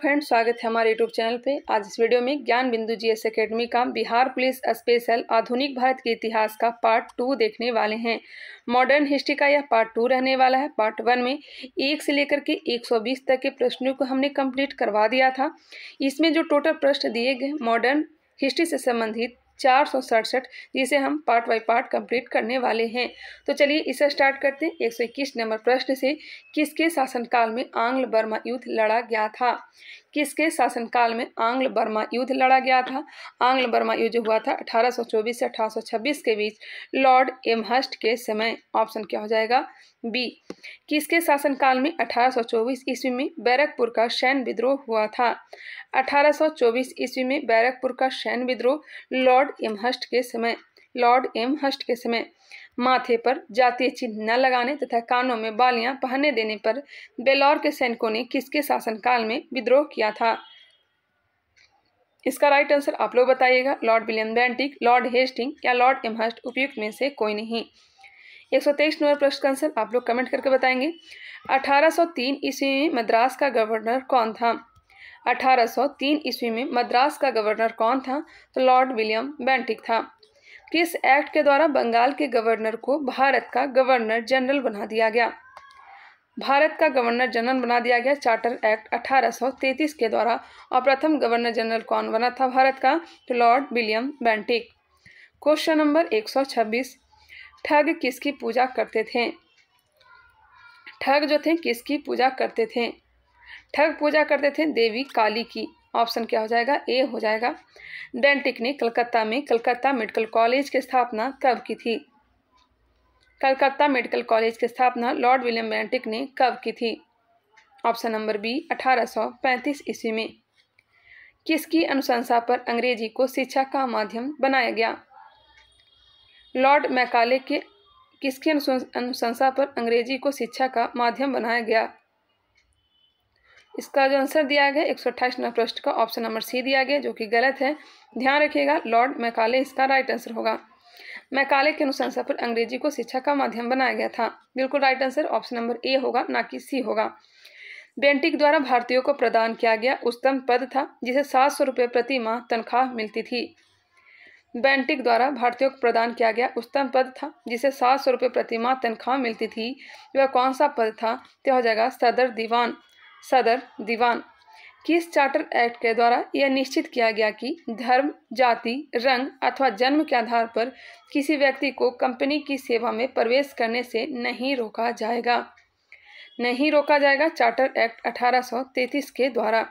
Friends स्वागत है हमारे यूट्यूब चैनल पे आज इस वीडियो में ज्ञान बिंदु जी एस अकेडमी का बिहार पुलिस स्पेशल आधुनिक भारत के इतिहास का पार्ट टू देखने वाले हैं मॉडर्न हिस्ट्री का यह पार्ट टू रहने वाला है पार्ट वन में एक से लेकर के 120 तक के प्रश्नों को हमने कंप्लीट करवा दिया था इसमें जो टोटल प्रश्न दिए गए मॉडर्न हिस्ट्री से संबंधित चार सौ सड़सठ जिसे हम पार्ट बाई पार्ट कंप्लीट करने वाले हैं तो चलिए इसे स्टार्ट करते हैं एक सौ इक्कीस नंबर प्रश्न से किसके शासनकाल में आंग्ल बर्मा युद्ध लड़ा गया था किसके शासनकाल में आंग्ल बर्मा युद्ध लड़ा गया था आंग्ल बर्मा युद्ध हुआ था 1824 से 1826 के बीच लॉर्ड एमहस्ट के समय ऑप्शन क्या हो जाएगा बी किसके शासनकाल में 1824 ईस्वी में बैरकपुर का सैन्य विद्रोह हुआ था 1824 ईस्वी में बैरकपुर का सैन्य विद्रोह लॉर्ड एमहस्ट के समय लॉर्ड एमहस्ट के समय माथे पर जातीय चिन्ह न लगाने तथा कानों में बालियां पहनने देने पर बेलौर के सैनिकों ने किसके शासनकाल में विद्रोह किया था इसका राइट आंसर आप लोग बताइएगा Lord William Bentinck Lord Hasting या लॉर्ड एमहर्स्ट उपयुक्त में से कोई नहीं एक सौ तेईस नंबर प्रश्न का आंसर आप लोग कमेंट करके बताएंगे 1803 ईस्वी में मद्रास का गवर्नर कौन था 1803 ईस्वी में मद्रास का गवर्नर कौन था तो लॉर्ड विलियम बैंटिक था किस एक्ट के द्वारा बंगाल के गवर्नर को भारत का गवर्नर जनरल बना दिया गया भारत का गवर्नर जनरल बना दिया गया चार्टर एक्ट 1833 के द्वारा और प्रथम गवर्नर जनरल कौन बना था भारत का तो Lord William Bentinck question number 126 ठग किसकी पूजा करते थे ठग जो थे किसकी पूजा करते थे ठग पूजा करते थे देवी काली की ऑप्शन क्या हो जाएगा ए हो जाएगा डेंटिक ने कलकत्ता में कलकत्ता मेडिकल कॉलेज की स्थापना कब की थी कलकत्ता मेडिकल कॉलेज की स्थापना लॉर्ड विलियम डेंटिक ने कब की थी ऑप्शन नंबर बी 1835 ईस्वी में किसकी अनुशंसा पर अंग्रेजी को शिक्षा का माध्यम बनाया गया लॉर्ड मैकाले के किसकी अनुशंसा पर अंग्रेजी को शिक्षा का माध्यम बनाया गया इसका जो आंसर दिया गया एक सौ नंबर प्रश्न का ऑप्शन नंबर सी दिया गया जो कि गलत है ध्यान रखिएगा लॉर्ड मैकाले इसका राइट आंसर होगा मैकाले के अनुशंसा पर अंग्रेजी को शिक्षा का माध्यम बनाया गया था बिल्कुल right answer option number A होगा ना कि सी होगा बेंटिक द्वारा भारतीयों को प्रदान किया गया उच्चतम पद था जिसे सात सौ रुपये प्रति माह तनख्वाह मिलती थी बेंटिक द्वारा भारतीयों को प्रदान किया गया उच्चतम पद था जिसे सात सौ रुपये प्रति माह तनख्वाह मिलती थी वह कौन सा पद था तो हो जाएगा सदर दीवान सदर दीवान कि इस चार्टर एक्ट के द्वारा यह निश्चित किया गया कि धर्म जाति रंग अथवा जन्म के आधार पर किसी व्यक्ति को कंपनी की सेवा में प्रवेश करने से नहीं रोका जाएगा नहीं रोका जाएगा चार्टर एक्ट 1833 के द्वारा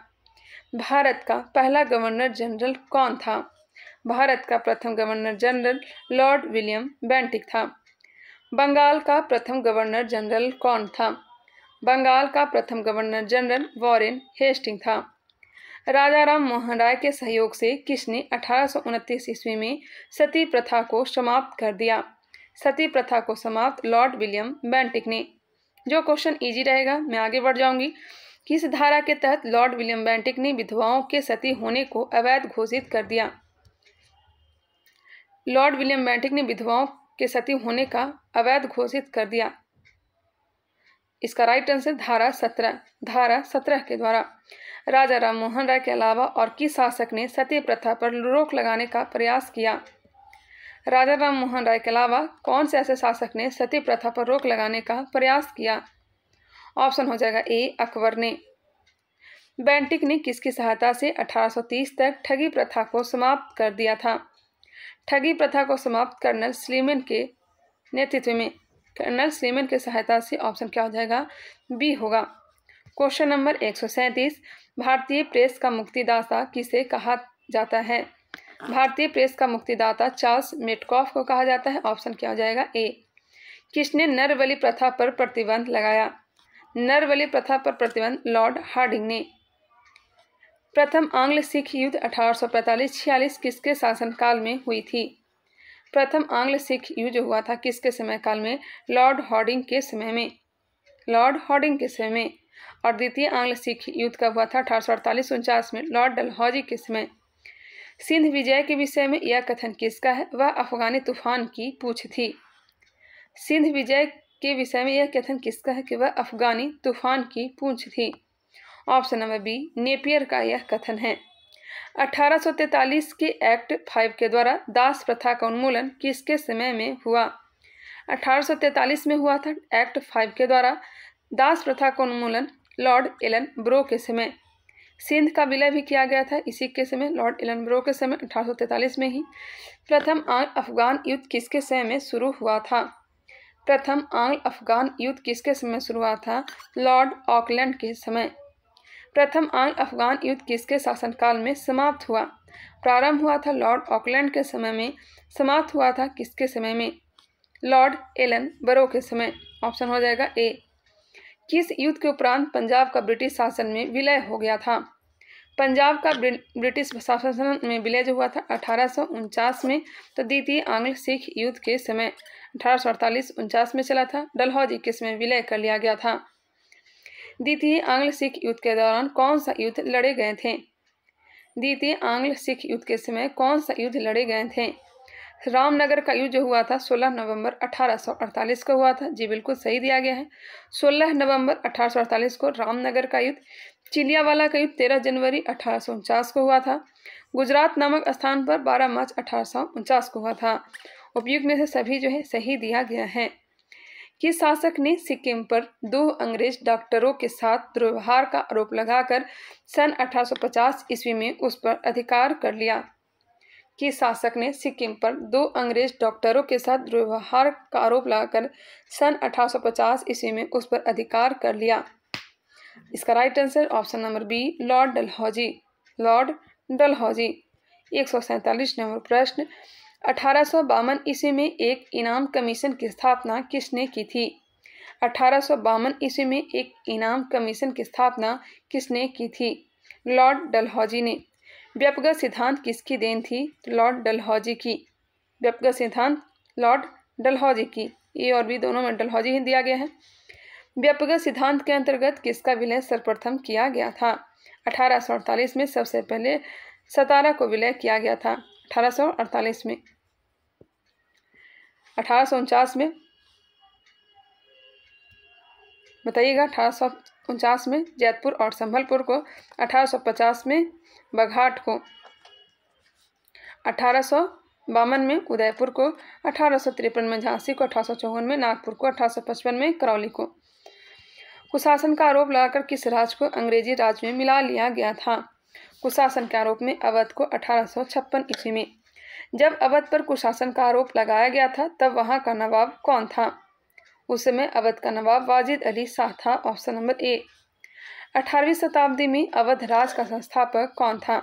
भारत का पहला गवर्नर जनरल कौन था भारत का प्रथम governor general Lord William Bentinck था बंगाल का प्रथम गवर्नर जनरल कौन था बंगाल का प्रथम गवर्नर जनरल वॉरेन हेस्टिंग था राजा राम मोहन राय के सहयोग से किश ने अठारह ईस्वी में सती प्रथा को समाप्त कर दिया सती प्रथा को समाप्त लॉर्ड विलियम बैंटिक ने जो क्वेश्चन इजी रहेगा मैं आगे बढ़ जाऊंगी किस धारा के तहत लॉर्ड विलियम बैंटिक ने विधवाओं के सती होने को अवैध घोषित कर दिया लॉर्ड विलियम बैंटिक ने विधवाओं के सती होने का अवैध घोषित कर दिया इसका राइट आंसर धारा सत्रह धारा सत्रह के द्वारा राजा राम मोहन राय के अलावा और किस शासक ने सती प्रथा पर रोक लगाने का प्रयास किया राजा राम मोहन राय के अलावा कौन से ऐसे शासक ने सती प्रथा पर रोक लगाने का प्रयास किया ऑप्शन हो जाएगा ए अकबर ने बैंटिक ने किसकी सहायता से 1830 तक ठगी प्रथा को समाप्त कर दिया था ठगी प्रथा को समाप्त कर्नल स्लीमन के नेतृत्व में तो एनल लेमन की सहायता से ऑप्शन क्या हो जाएगा बी होगा क्वेश्चन नंबर एक भारतीय प्रेस का मुक्तिदाता किसे कहा जाता है भारतीय प्रेस का मुक्तिदाता चार्ल्स मेटकॉफ को कहा जाता है ऑप्शन क्या हो जाएगा ए किसने नरवली प्रथा पर प्रतिबंध लगाया नरवली प्रथा पर प्रतिबंध लॉर्ड हार्डिंग ने प्रथम आंग्ल सिख युद्ध अठारह सौ पैंतालीस छियालीस किसके शासनकाल में हुई थी प्रथम आंग्ल सिख युद्ध हुआ था किसके समय काल में लॉर्ड हॉर्डिंग के समय में लॉर्ड हॉर्डिंग के समय में और द्वितीय आंग्ल सिख युद्ध का हुआ था अठारह सौ अड़तालीस उनचास में लॉर्ड डलहौजी के समय सिंध विजय के विषय में यह कथन किसका है वह अफगानी तूफान की पूछ थी सिंध विजय के विषय में यह कथन किसका है कि वह अफगानी तूफान की पूछ थी ऑप्शन नंबर बी नेपियर का यह कथन है अठारह के एक्ट फाइव के द्वारा दास प्रथा का उन्मूलन किसके समय में हुआ 1843 में हुआ था एक्ट फाइव के द्वारा दास प्रथा का उन्मूलन लॉर्ड एलन ब्रो के समय सिंध का विलय भी किया गया था इसी के समय लॉर्ड एलन ब्रो के समय 1843 में ही प्रथम आंग अफगान युद्ध किसके समय में शुरू हुआ था प्रथम आंग अफगान युद्ध किसके समय शुरू हुआ था लॉर्ड ऑकलैंड के समय प्रथम आंग अफगान युद्ध किसके शासनकाल में समाप्त हुआ प्रारंभ हुआ था लॉर्ड ऑकलैंड के समय में समाप्त हुआ था किसके समय में लॉर्ड एलन बरो के समय ऑप्शन हो जाएगा ए किस युद्ध के उपरांत पंजाब का ब्रिटिश शासन में विलय हो गया था पंजाब का ब्रिटिश शासन में विलय जो हुआ था अठारह में तो द्वितीय आंग्ल सिख युद्ध के समय अठारह सौ में चला था डलहौजी के समय विलय कर लिया गया था द्वितीय आंग्ल सिख युद्ध के दौरान कौन सा युद्ध लड़े गए थे द्वितीय आंग्ल सिख युद्ध के समय कौन सा युद्ध लड़े गए थे रामनगर का युद्ध जो हुआ था 16 नवंबर 1848 को हुआ था जी बिल्कुल सही दिया गया है 16 नवंबर 1848 को रामनगर का युद्ध चिलियावाला का युद्ध तेरह जनवरी अठारह को हुआ था गुजरात नामक स्थान पर 12 मार्च अठारह को हुआ था उपयुक्त में से सभी जो है सही दिया गया है कि शासक ने सिक्किम पर दो अंग्रेज डॉक्टरों के साथ दुर्व्यवहार का आरोप लगाकर सन 1850 ईस्वी में उस पर अधिकार कर लिया कि शासक ने सिक्किम पर दो अंग्रेज डॉक्टरों के साथ दुर्व्यवहार का आरोप लगाकर सन 1850 ईस्वी में उस पर अधिकार कर लिया इसका right answer option number B Lord Dalhousie Lord Dalhousie एक नंबर प्रश्न अठारह ईस्वी में एक इनाम कमीशन की स्थापना किसने की थी अठारह ईस्वी में एक इनाम कमीशन की स्थापना किसने की थी लॉर्ड डलहौजी ने व्यपगत सिद्धांत किसकी देन थी लॉर्ड डलहौजी की व्यपगत सिद्धांत लॉर्ड डलहौजी की ये और भी दोनों में डलहौजी ही दिया गया है व्यपगत सिद्धांत के अंतर्गत किसका विलय सर्वप्रथम किया गया था अठारह में सबसे पहले सतारा को विलय किया गया था अठारह में अठारह में बताइएगा अठारह में जैतपुर और संभलपुर को 1850 में बघाट को अठारह में उदयपुर को अठारह में झांसी को अठारह में नागपुर को अठारह में करौली को कुशासन का आरोप लगाकर किस राज को अंग्रेजी राज्य में मिला लिया गया था कुशासन के आरोप में अवध को अठारह ईस्वी में जब अवध पर कुशासन का आरोप लगाया गया था तब वहाँ का नवाब कौन था उस समय अवध का नवाब वाजिद अली शाह था ऑप्शन नंबर ए अठारहवीं शताब्दी में अवध राज का संस्थापक कौन था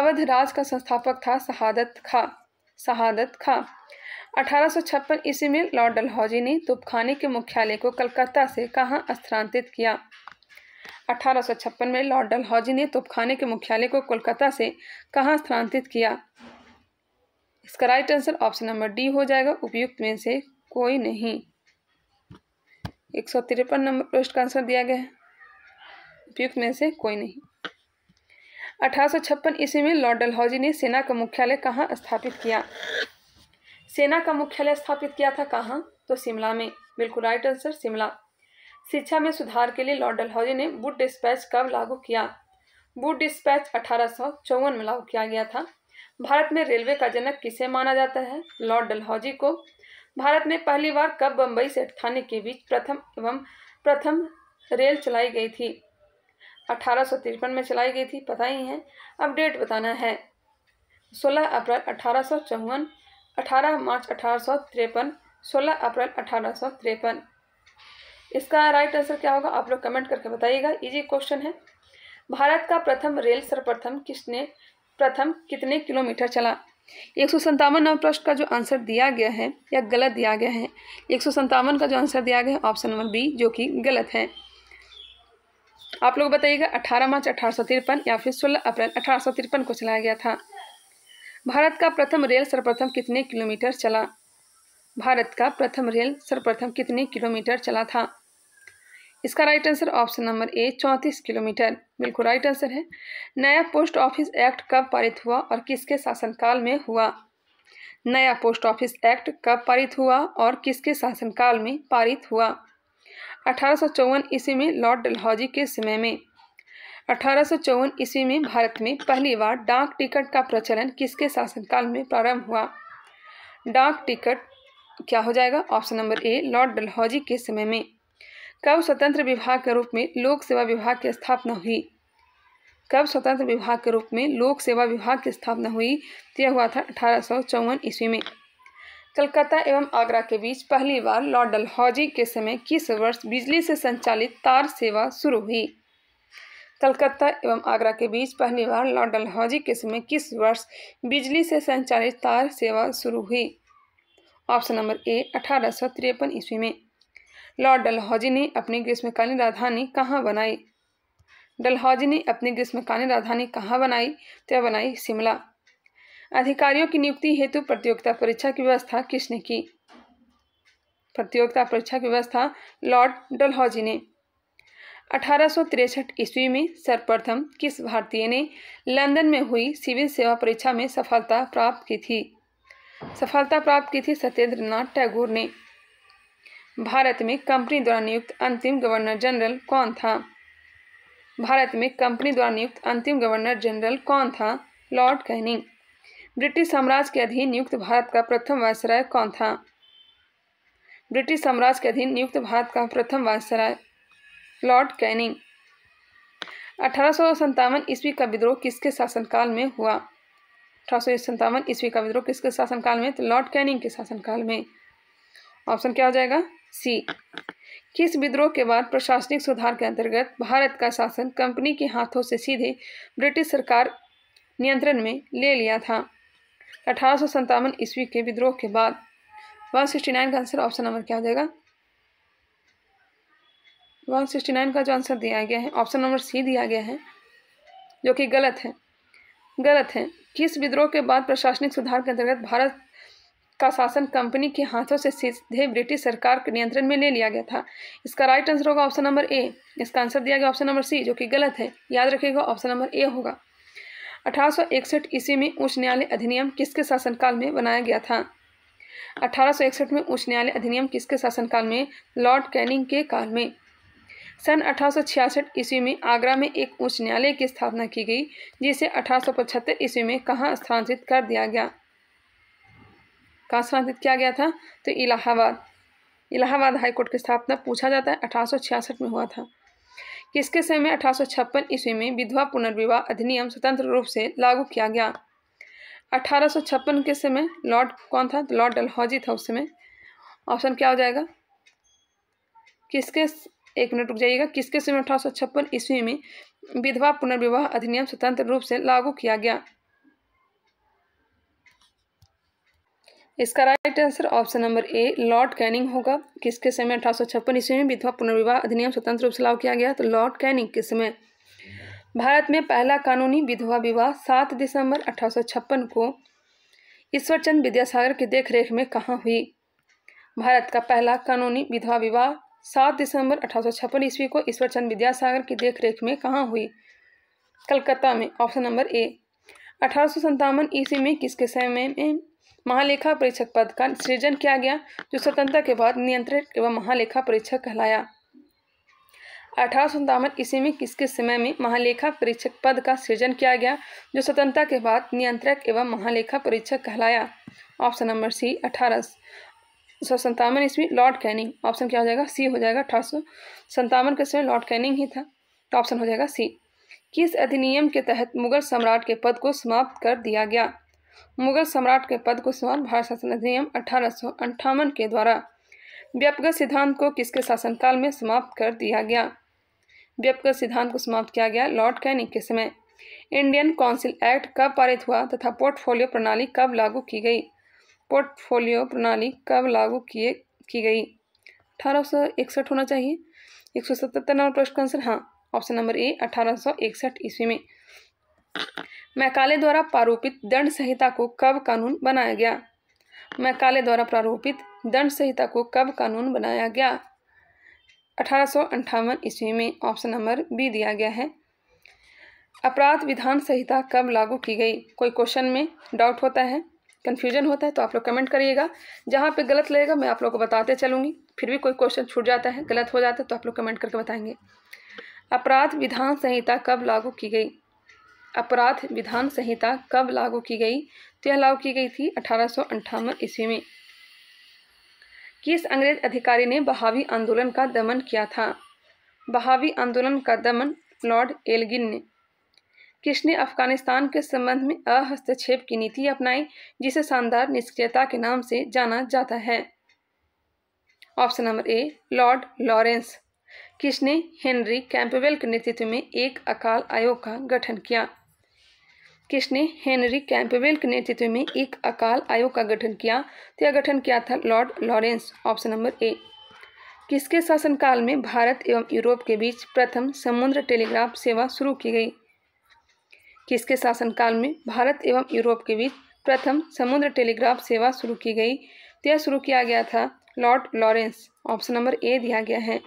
अवध राज का संस्थापक था शहादत खा शहादत खा अठारह ईस्वी में लॉर्ड डलहौजी ने तुपखाने के मुख्यालय को कलकत्ता से कहाँ स्थानांतरित किया अठारह में लॉर्ड डलहौजी ने तोपखाने के मुख्यालय को कोलकाता से कहाँ स्थानांतरित किया इसका right answer option number D हो जाएगा उपयुक्त में से कोई नहीं एक सौ तिरपन नंबर प्रश्न का आंसर दिया गया है उपयुक्त में से कोई नहीं अठारह ईस्वी में लॉर्ड डलहौजी ने सेना का मुख्यालय कहाँ स्थापित किया सेना का मुख्यालय स्थापित किया था कहाँ तो शिमला में बिल्कुल राइट आंसर शिमला शिक्षा में सुधार के लिए लॉर्ड डलहौजी ने बुट डिस्पैच कब लागू किया बुट डिस्पैच अठारह में लागू किया गया था भारत में रेलवे का जनक किसे माना जाता है लॉर्ड डलहौजी को भारत में पहली बार कब बम्बई से थाने के बीच प्रथम एवं प्रथम रेल चलाई गई थी अठारह में चलाई गई थी पता ही है अपडेट बताना है 16 अप्रैल अठारह 18 मार्च अठारह 16 अप्रैल अठारह इसका राइट आंसर क्या होगा आप लोग कमेंट करके बताइएगा इजी क्वेश्चन है भारत का प्रथम रेल सर्वप्रथम किसने प्रथम कितने किलोमीटर चला एक सौ संतावन नव प्रश्न का जो आंसर दिया गया है या गलत दिया गया है एक सौ संतावन का जो आंसर दिया गया है ऑप्शन नंबर बी जो कि गलत है आप लोग बताइएगा 18 मार्च अठारह या फिर 16 अप्रैल अठारह को चलाया गया था भारत का प्रथम रेल सर्वप्रथम कितने किलोमीटर चला भारत का प्रथम रेल सर्वप्रथम कितने किलोमीटर चला था इसका right answer option number A चौंतीस किलोमीटर बिल्कुल राइट आंसर है नया पोस्ट ऑफिस एक्ट कब पारित हुआ और किसके शासनकाल में हुआ नया पोस्ट ऑफिस एक्ट कब पारित हुआ और किसके शासनकाल में पारित हुआ अठारह ईस्वी में लॉर्ड डलहौजी के समय में अठारह ईस्वी में भारत में पहली बार डाक टिकट का प्रचलन किसके शासनकाल में प्रारंभ हुआ डाक टिकट क्या हो जाएगा option number A Lord Dalhousie के समय में कब स्वतंत्र विभाग के रूप में लोक सेवा विभाग की स्थापना हुई कब स्वतंत्र विभाग के रूप में लोक सेवा विभाग की स्थापना हुई यह हुआ था अठारह ईस्वी में कलकत्ता एवं आगरा के बीच पहली बार लॉर्ड डलहौजी के समय किस वर्ष बिजली से संचालित तार सेवा शुरू हुई कलकत्ता एवं आगरा के बीच पहली बार लॉर्ड डलहौजी के समय किस वर्ष बिजली से संचालित तार सेवा शुरू हुई ऑप्शन नंबर ए अठारह ईस्वी में लॉर्ड डलहौजी ने अपनी ग्रीष्मकालीन राजधानी कहाँ बनाई डलहौजी ने अपनी ग्रीष्मकालीन राजधानी कहाँ बनाई तो बनाई शिमला अधिकारियों की नियुक्ति हेतु प्रतियोगिता परीक्षा की व्यवस्था किसने की प्रतियोगिता परीक्षा की व्यवस्था लॉर्ड डलहौजी ने अठारह ईस्वी में सर्वप्रथम किस भारतीय ने लंदन में हुई सिविल सेवा परीक्षा में सफलता प्राप्त की थी सफलता प्राप्त की थी सत्येंद्र नाथ टैगोर ने भारत में कंपनी द्वारा नियुक्त अंतिम गवर्नर जनरल कौन था भारत में कंपनी द्वारा नियुक्त अंतिम गवर्नर जनरल कौन था लॉर्ड कैनिंग ब्रिटिश साम्राज्य के अधीन नियुक्त भारत का प्रथम वायसराय कौन था ब्रिटिश साम्राज्य के अधीन नियुक्त भारत का प्रथम वायसराय लॉर्ड कैनिंग अठारह ईस्वी का विद्रोह किसके शासनकाल में हुआ अठारह ईस्वी का विद्रोह किसके शासनकाल में तो लॉर्ड कैनिंग के शासनकाल में ऑप्शन क्या हो जाएगा सी किस विद्रोह के बाद प्रशासनिक सुधार के अंतर्गत भारत का शासन कंपनी के हाथों से सीधे ब्रिटिश सरकार नियंत्रण में ले लिया था अठारह ईस्वी के विद्रोह के बाद वन सिक्सटी नाइन का आंसर ऑप्शन नंबर क्या हो जाएगा वन सिक्सटी नाइन का जो आंसर दिया गया है ऑप्शन नंबर सी दिया गया है जो कि गलत है गलत है किस विद्रोह के बाद प्रशासनिक सुधार के अंतर्गत भारत का शासन कंपनी के हाथों से सीधे ब्रिटिश सरकार के नियंत्रण में ले लिया गया था इसका राइट आंसर होगा ऑप्शन नंबर ए इसका आंसर दिया गया ऑप्शन नंबर सी जो कि गलत है याद रखिएगा ऑप्शन नंबर ए होगा अठारह ईस्वी में उच्च न्यायालय अधिनियम किसके शासनकाल में बनाया गया था अठारह में उच्च न्यायालय अधिनियम किसके शासनकाल में लॉर्ड कैनिंग के काल में सन अठारह ईस्वी में आगरा में एक उच्च न्यायालय की स्थापना की गई जिसे अठारह ईस्वी में कहाँ स्थानांतरित कर दिया गया कहाँ स्थानांतरित किया गया था तो इलाहाबाद इलाहाबाद हाईकोर्ट की स्थापना पूछा जाता है अठारह में हुआ था किसके समय में अठारह ईस्वी में विधवा पुनर्विवाह अधिनियम स्वतंत्र रूप से लागू किया गया अठारह के समय लॉर्ड कौन था तो लॉर्ड डलहौजी था उस समय ऑप्शन क्या हो जाएगा किसके एक मिनट रुक जाइएगा किसके समय अठारह ईस्वी में विधवा पुनर्विवाह अधिनियम स्वतंत्र रूप से लागू किया गया इसका right answer option number A Lord Canning होगा किसके समय अठारह सौ छप्पन ईस्वी में विधवा पुनर्विवाह अधिनियम स्वतंत्र रूप से लागू किया गया तो लॉर्ड कैनिंग के समय भारत में पहला कानूनी विधवा विवाह सात दिसंबर अठारह को ईश्वरचंद विद्यासागर की देखरेख में कहाँ हुई भारत का पहला कानूनी विधवा विवाह सात दिसंबर अठारह ईस्वी को ईश्वरचंद विद्यासागर की देखरेख में कहाँ हुई कलकत्ता में ऑप्शन नंबर ए अठारह ईस्वी में किसके समय में महालेखा परीक्षक पद का सृजन किया गया जो स्वतंत्रता के बाद नियंत्रित एवं महालेखा परीक्षक कहलाया अठारह सौ ईस्वी में किसके समय में महालेखा परीक्षक पद का सृजन किया गया जो स्वतंत्रता के बाद नियंत्रक एवं महालेखा परीक्षक कहलाया ऑप्शन नंबर सी अठारह सौ सत्तावन ईस्वी लॉर्ड कैनिंग ऑप्शन क्या हो जाएगा सी हो जाएगा अठारह सौ सत्तावन के समय लॉर्ड कैनिंग ही था तो ऑप्शन हो जाएगा सी किस अधिनियम के तहत मुगल सम्राट के पद को समाप्त कर दिया गया मुगल सम्राट के पद को समान भारत शासन अधिनियम अठारह के द्वारा व्यापक सिद्धांत को किसके शासनकाल में समाप्त कर दिया गया व्यापक सिद्धांत को समाप्त किया गया लॉर्ड कैनिक के समय इंडियन काउंसिल एक्ट कब पारित हुआ तथा पोर्टफोलियो प्रणाली कब लागू की गई पोर्टफोलियो प्रणाली कब लागू किए की गई अठारह होना चाहिए एक सौ सतहत्तर नंबर प्रश्न का आंसर हाँ ऑप्शन नंबर ए अठारह ईस्वी में मैकाले द्वारा प्रारूपित दंड संहिता को कब कानून बनाया गया मैकाले द्वारा प्रारूपित दंड संहिता को कब कानून बनाया गया अठारह ईस्वी में ऑप्शन नंबर बी दिया गया है अपराध विधान संहिता कब लागू की गई कोई क्वेश्चन में डाउट होता है कन्फ्यूजन होता है तो आप लोग कमेंट करिएगा जहाँ पे गलत लगेगा मैं आप लोग को बताते चलूँगी फिर भी कोई क्वेश्चन छूट जाता है गलत हो जाता है तो आप लोग कमेंट करके बताएंगे अपराध विधान संहिता कब लागू की गई अपराध विधान संहिता कब लागू की गई तो यह लागू की गई थी अठारह ईस्वी में किस अंग्रेज अधिकारी ने बहावी आंदोलन का दमन किया था बहावी आंदोलन का दमन लॉर्ड एलगिन ने किसने अफगानिस्तान के संबंध में अहस्तक्षेप की नीति अपनाई जिसे शानदार निष्क्रियता के नाम से जाना जाता है option number A Lord Lawrence किसने हेनरी कैंपवेल के नेतृत्व में एक अकाल आयोग का गठन किया किसने हेनरी कैंपवेल के नेतृत्व में एक अकाल आयोग का गठन किया तो यह गठन किया था Lord Lawrence option number A किसके शासनकाल में भारत एवं यूरोप के बीच प्रथम समुद्र टेलीग्राफ सेवा शुरू की गई किसके शासनकाल में भारत एवं यूरोप के बीच प्रथम समुद्र टेलीग्राफ सेवा शुरू की गई तो यह शुरू किया गया था Lord Lawrence option number A दिया गया है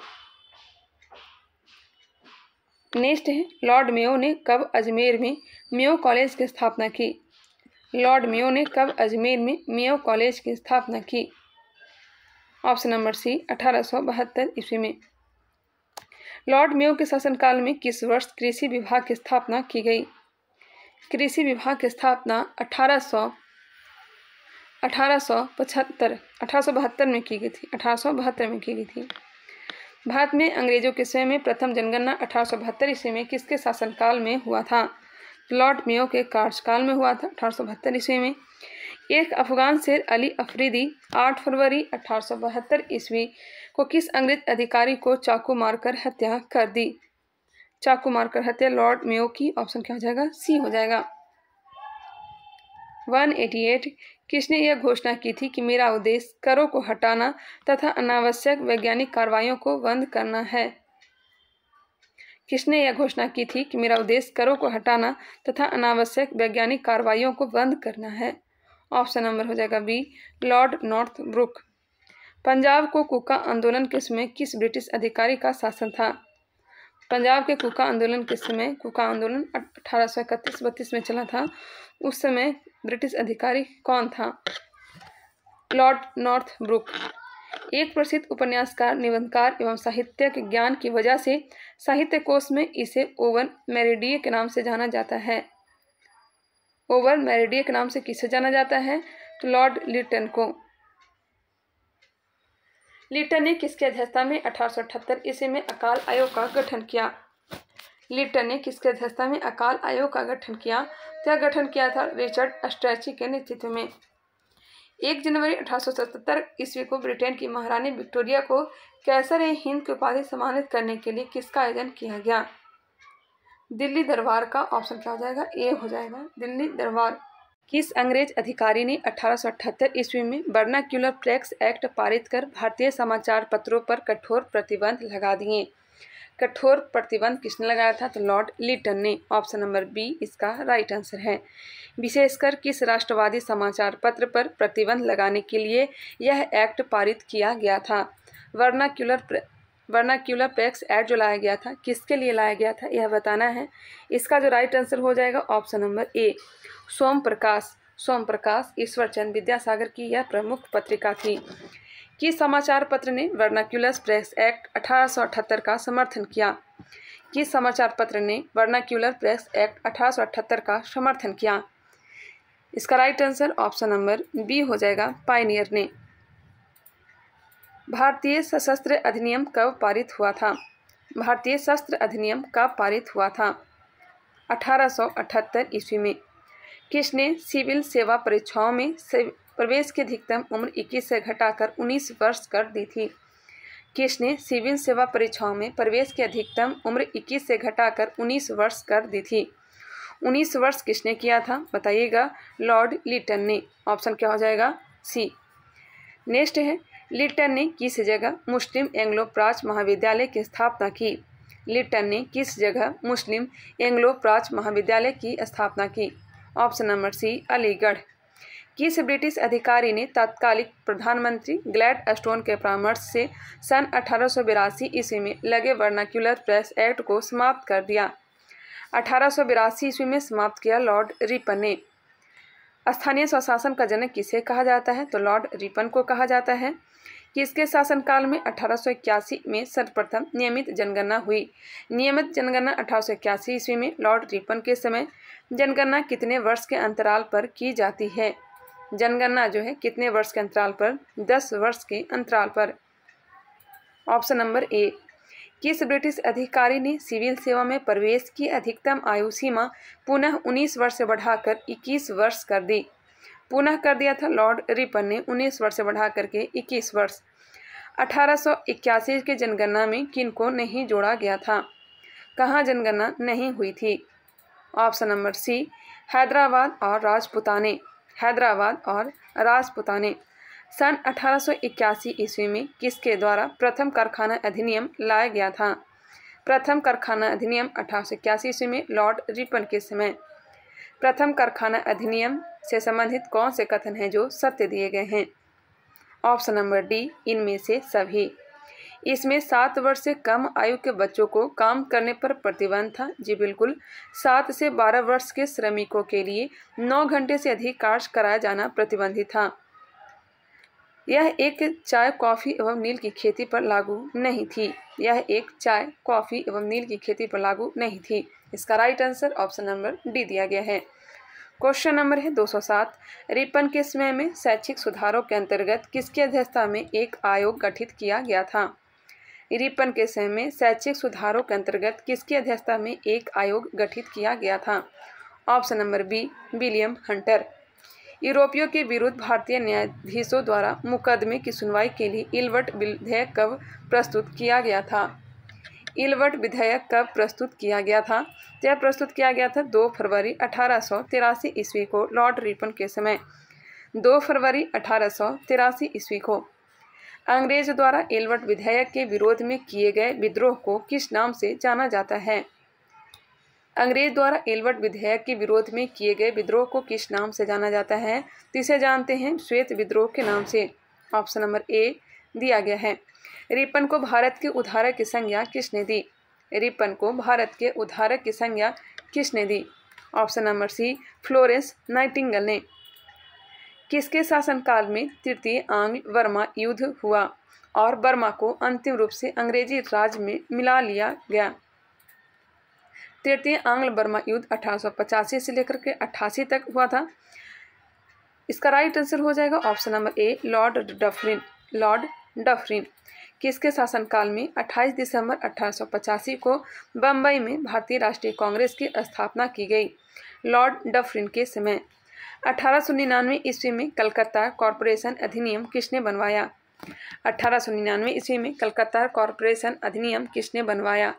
नेक्स्ट है लॉर्ड मेयो ने कब अजमेर में मेयो कॉलेज की स्थापना की लॉर्ड मेयो ने कब अजमेर में मेयो कॉलेज की स्थापना की ऑप्शन नंबर सी अठारह सौ बहत्तर ईस्वी में लॉर्ड मेयो के शासनकाल में किस वर्ष कृषि विभाग की स्थापना की गई कृषि विभाग की स्थापना अठारह सौ अठारह सौ पचहत्तर अठारह सौ बहत्तर में की गई थी अठारह सौ बहत्तर में की गई थी भारत में अंग्रेजों के समय में प्रथम जनगणना अठारह ईस्वी में किसके शासनकाल में हुआ था लॉर्ड मेयो के कार्यकाल में हुआ था अठारह ईस्वी में एक अफगान शेर अली अफरीदी 8 फरवरी अठारह ईस्वी को किस अंग्रेज अधिकारी को चाकू मारकर हत्या कर दी चाकू मारकर हत्या लॉर्ड मेयो की ऑप्शन क्या हो जाएगा सी हो जाएगा 188 किसने यह घोषणा की थी कि मेरा उद्देश्य करों को हटाना तथा अनावश्यक वैज्ञानिक कार्रवाइयों को बंद करना है किसने यह घोषणा की थी कि मेरा उद्देश्य करों को हटाना तथा अनावश्यक वैज्ञानिक कार्रवाइयों को बंद करना है ऑप्शन नंबर हो जाएगा B Lord Northbrook Punjab को कुका आंदोलन के समय किस ब्रिटिश अधिकारी का शासन था पंजाब के कुका आंदोलन के समय कुका आंदोलन अठारह सौ इकतीस बत्तीस में चला था उस समय ब्रिटिश अधिकारी कौन था क्लॉड नॉर्थ ब्रुक एक प्रसिद्ध उपन्यासकार निबंधकार एवं साहित्य के ज्ञान की वजह से साहित्य कोष में इसे ओवन मेरेडिये के नाम से जाना जाता है ओवन मेरेडिये के नाम से किसे जाना जाता है तो लॉर्ड लिटन को लिटन ने किसके अध्यक्षता में अठारह सौ अठहत्तर ईस्वी में अकाल आयोग का गठन किया लिप्टन ने किसके अध्यक्षता में अकाल आयोग का गठन किया क्या गठन किया था रिचर्ड अस्ट्रैची के नेतृत्व में एक जनवरी अठारह ईस्वी को ब्रिटेन की महारानी विक्टोरिया को कैसर ए हिंद की उपाधि सम्मानित करने के लिए किसका आयोजन किया गया दिल्ली दरबार का ऑप्शन क्या हो जाएगा ए हो जाएगा दिल्ली दरबार किस अंग्रेज अधिकारी ने अठारह ईस्वी में बर्नाक्यूलर फ्लैक्स एक्ट पारित कर भारतीय समाचार पत्रों पर कठोर प्रतिबंध लगा दिए कठोर प्रतिबंध किसने लगाया था तो लॉर्ड लिटन ने ऑप्शन नंबर बी इसका राइट आंसर है विशेषकर किस राष्ट्रवादी समाचार पत्र पर प्रतिबंध लगाने के लिए यह एक्ट पारित किया गया था वर्नाक्यूलर वर्नाक्यूलर पैक्स एक्ट जो लाया गया था किसके लिए लाया गया था यह बताना है इसका जो राइट आंसर हो जाएगा option number A Som Prakash Som Prakash Ishwar Chand Vidyasagar की यह प्रमुख पत्रिका थी कि समाचार पत्र ने वर्नाक्यूलस प्रेस एक्ट अठारह का समर्थन किया कि समाचार पत्र ने वर्नाक्यूलर प्रेस एक्ट अठारह का समर्थन किया इसका right answer option number B हो जाएगा पाइनियर ने भारतीय सशस्त्र अधिनियम कब पारित हुआ था भारतीय शस्त्र अधिनियम कब पारित हुआ था 1878 ईस्वी में किसने सिविल सेवा परीक्षाओं में प्रवेश की अधिकतम उम्र 21 से घटाकर 19 वर्ष कर दी थी किश ने सिविल सेवा परीक्षाओं में प्रवेश की अधिकतम उम्र 21 से घटाकर 19 वर्ष कर दी थी 19 वर्ष किसने किया था बताइएगा लॉर्ड लिटन ने ऑप्शन क्या हो जाएगा सी नेक्स्ट है लिटन ने किस जगह मुस्लिम एंग्लो प्राच महाविद्यालय की स्थापना की लिटन ने किस जगह मुस्लिम एंग्लो प्राच महाविद्यालय की स्थापना की ऑप्शन नंबर सी अलीगढ़ किस ब्रिटिश अधिकारी ने तात्कालिक प्रधानमंत्री ग्लैड स्टोन के परामर्श से सन अठारह ईस्वी में लगे वर्नाक्यूलर प्रेस एक्ट को समाप्त कर दिया अठारह ईस्वी में समाप्त किया लॉर्ड रिपन ने स्थानीय स्वशासन का जनक किसे कहा जाता है तो लॉर्ड रिपन को कहा जाता है किसके शासनकाल में अठारह में सर्वप्रथम नियमित जनगणना हुई नियमित जनगणना अठारह ईस्वी में लॉर्ड रिपन के समय जनगणना कितने वर्ष के अंतराल पर की जाती है जनगणना जो है कितने वर्ष के अंतराल पर दस वर्ष के अंतराल पर ऑप्शन नंबर ए किस ब्रिटिश अधिकारी ने सिविल सेवा में प्रवेश की अधिकतम आयु सीमा पुनः 19 वर्ष से बढ़ाकर 21 वर्ष कर दी पुनः कर दिया था लॉर्ड रिपन ने 19 वर्ष से बढ़ा करके 21 वर्ष अठारह के जनगणना में किन को नहीं जोड़ा गया था कहाँ जनगणना नहीं हुई थी ऑप्शन नंबर सी हैदराबाद और राजपुताने हैदराबाद और राजपुताने सन 1881 ईस्वी में किसके द्वारा प्रथम कारखाना अधिनियम लाया गया था प्रथम कारखाना अधिनियम अठारह ईस्वी में लॉर्ड रिपन के समय प्रथम कारखाना अधिनियम से संबंधित कौन से कथन हैं जो सत्य दिए गए हैं ऑप्शन नंबर डी इनमें से सभी इसमें सात वर्ष से कम आयु के बच्चों को काम करने पर प्रतिबंध था जी बिल्कुल सात से बारह वर्ष के श्रमिकों के लिए नौ घंटे से अधिक कार्य कराया जाना प्रतिबंधित था यह एक चाय कॉफ़ी एवं नील की खेती पर लागू नहीं थी यह एक चाय कॉफ़ी एवं नील की खेती पर लागू नहीं थी इसका right answer option number D दिया गया है क्वेश्चन नंबर है 207 रिपन के समय में शैक्षिक सुधारों के अंतर्गत किसकी अध्यक्षता में एक आयोग गठित किया गया था रिपन के समय में शैक्षिक सुधारों के अंतर्गत किसकी अध्यक्षता में एक आयोग गठित किया गया था option number B William Hunter यूरोपियों के विरुद्ध भारतीय न्यायाधीशों द्वारा मुकदमे की सुनवाई के लिए इलवर्ट विधेयक कब प्रस्तुत किया गया था इलवर्ट विधेयक कब प्रस्तुत किया गया था यह प्रस्तुत किया गया था 2 फरवरी अठारह ईस्वी को लॉर्ड रिपन के समय 2 फरवरी अठारह ईस्वी को अंग्रेज द्वारा एलवर्ट विधेयक के विरोध में किए गए विद्रोह को किस नाम से जाना जाता है अंग्रेज द्वारा एलवर्ट विधेयक के विरोध में किए गए विद्रोह को किस नाम से जाना जाता है तो इसे जानते हैं श्वेत विद्रोह के नाम से ऑप्शन नंबर ए दिया गया है रिपन को भारत के उधारक की संज्ञा किसने दी रिपन को भारत के उद्धारक की संज्ञा किसने दी option number C Florence Nightingale ने किसके शासनकाल में तृतीय आंग्ल वर्मा युद्ध हुआ और बर्मा को अंतिम रूप से अंग्रेजी राज में मिला लिया गया तृतीय आंग्ल बर्मा युद्ध अठारह से लेकर के अट्ठासी तक हुआ था इसका राइट आंसर हो जाएगा option number A Lord Dufferin Lord Dufferin किसके शासनकाल में 28 दिसंबर अठारह को बम्बई में भारतीय राष्ट्रीय कांग्रेस की स्थापना की गई लॉर्ड डफरिन के समय अठारह ईस्वी में कलकत्ता कॉरपोरेशन अधिनियम किसने बनवाया अठारह ईस्वी में कलकत्ता कॉरपोरेशन अधिनियम किसने बनवाया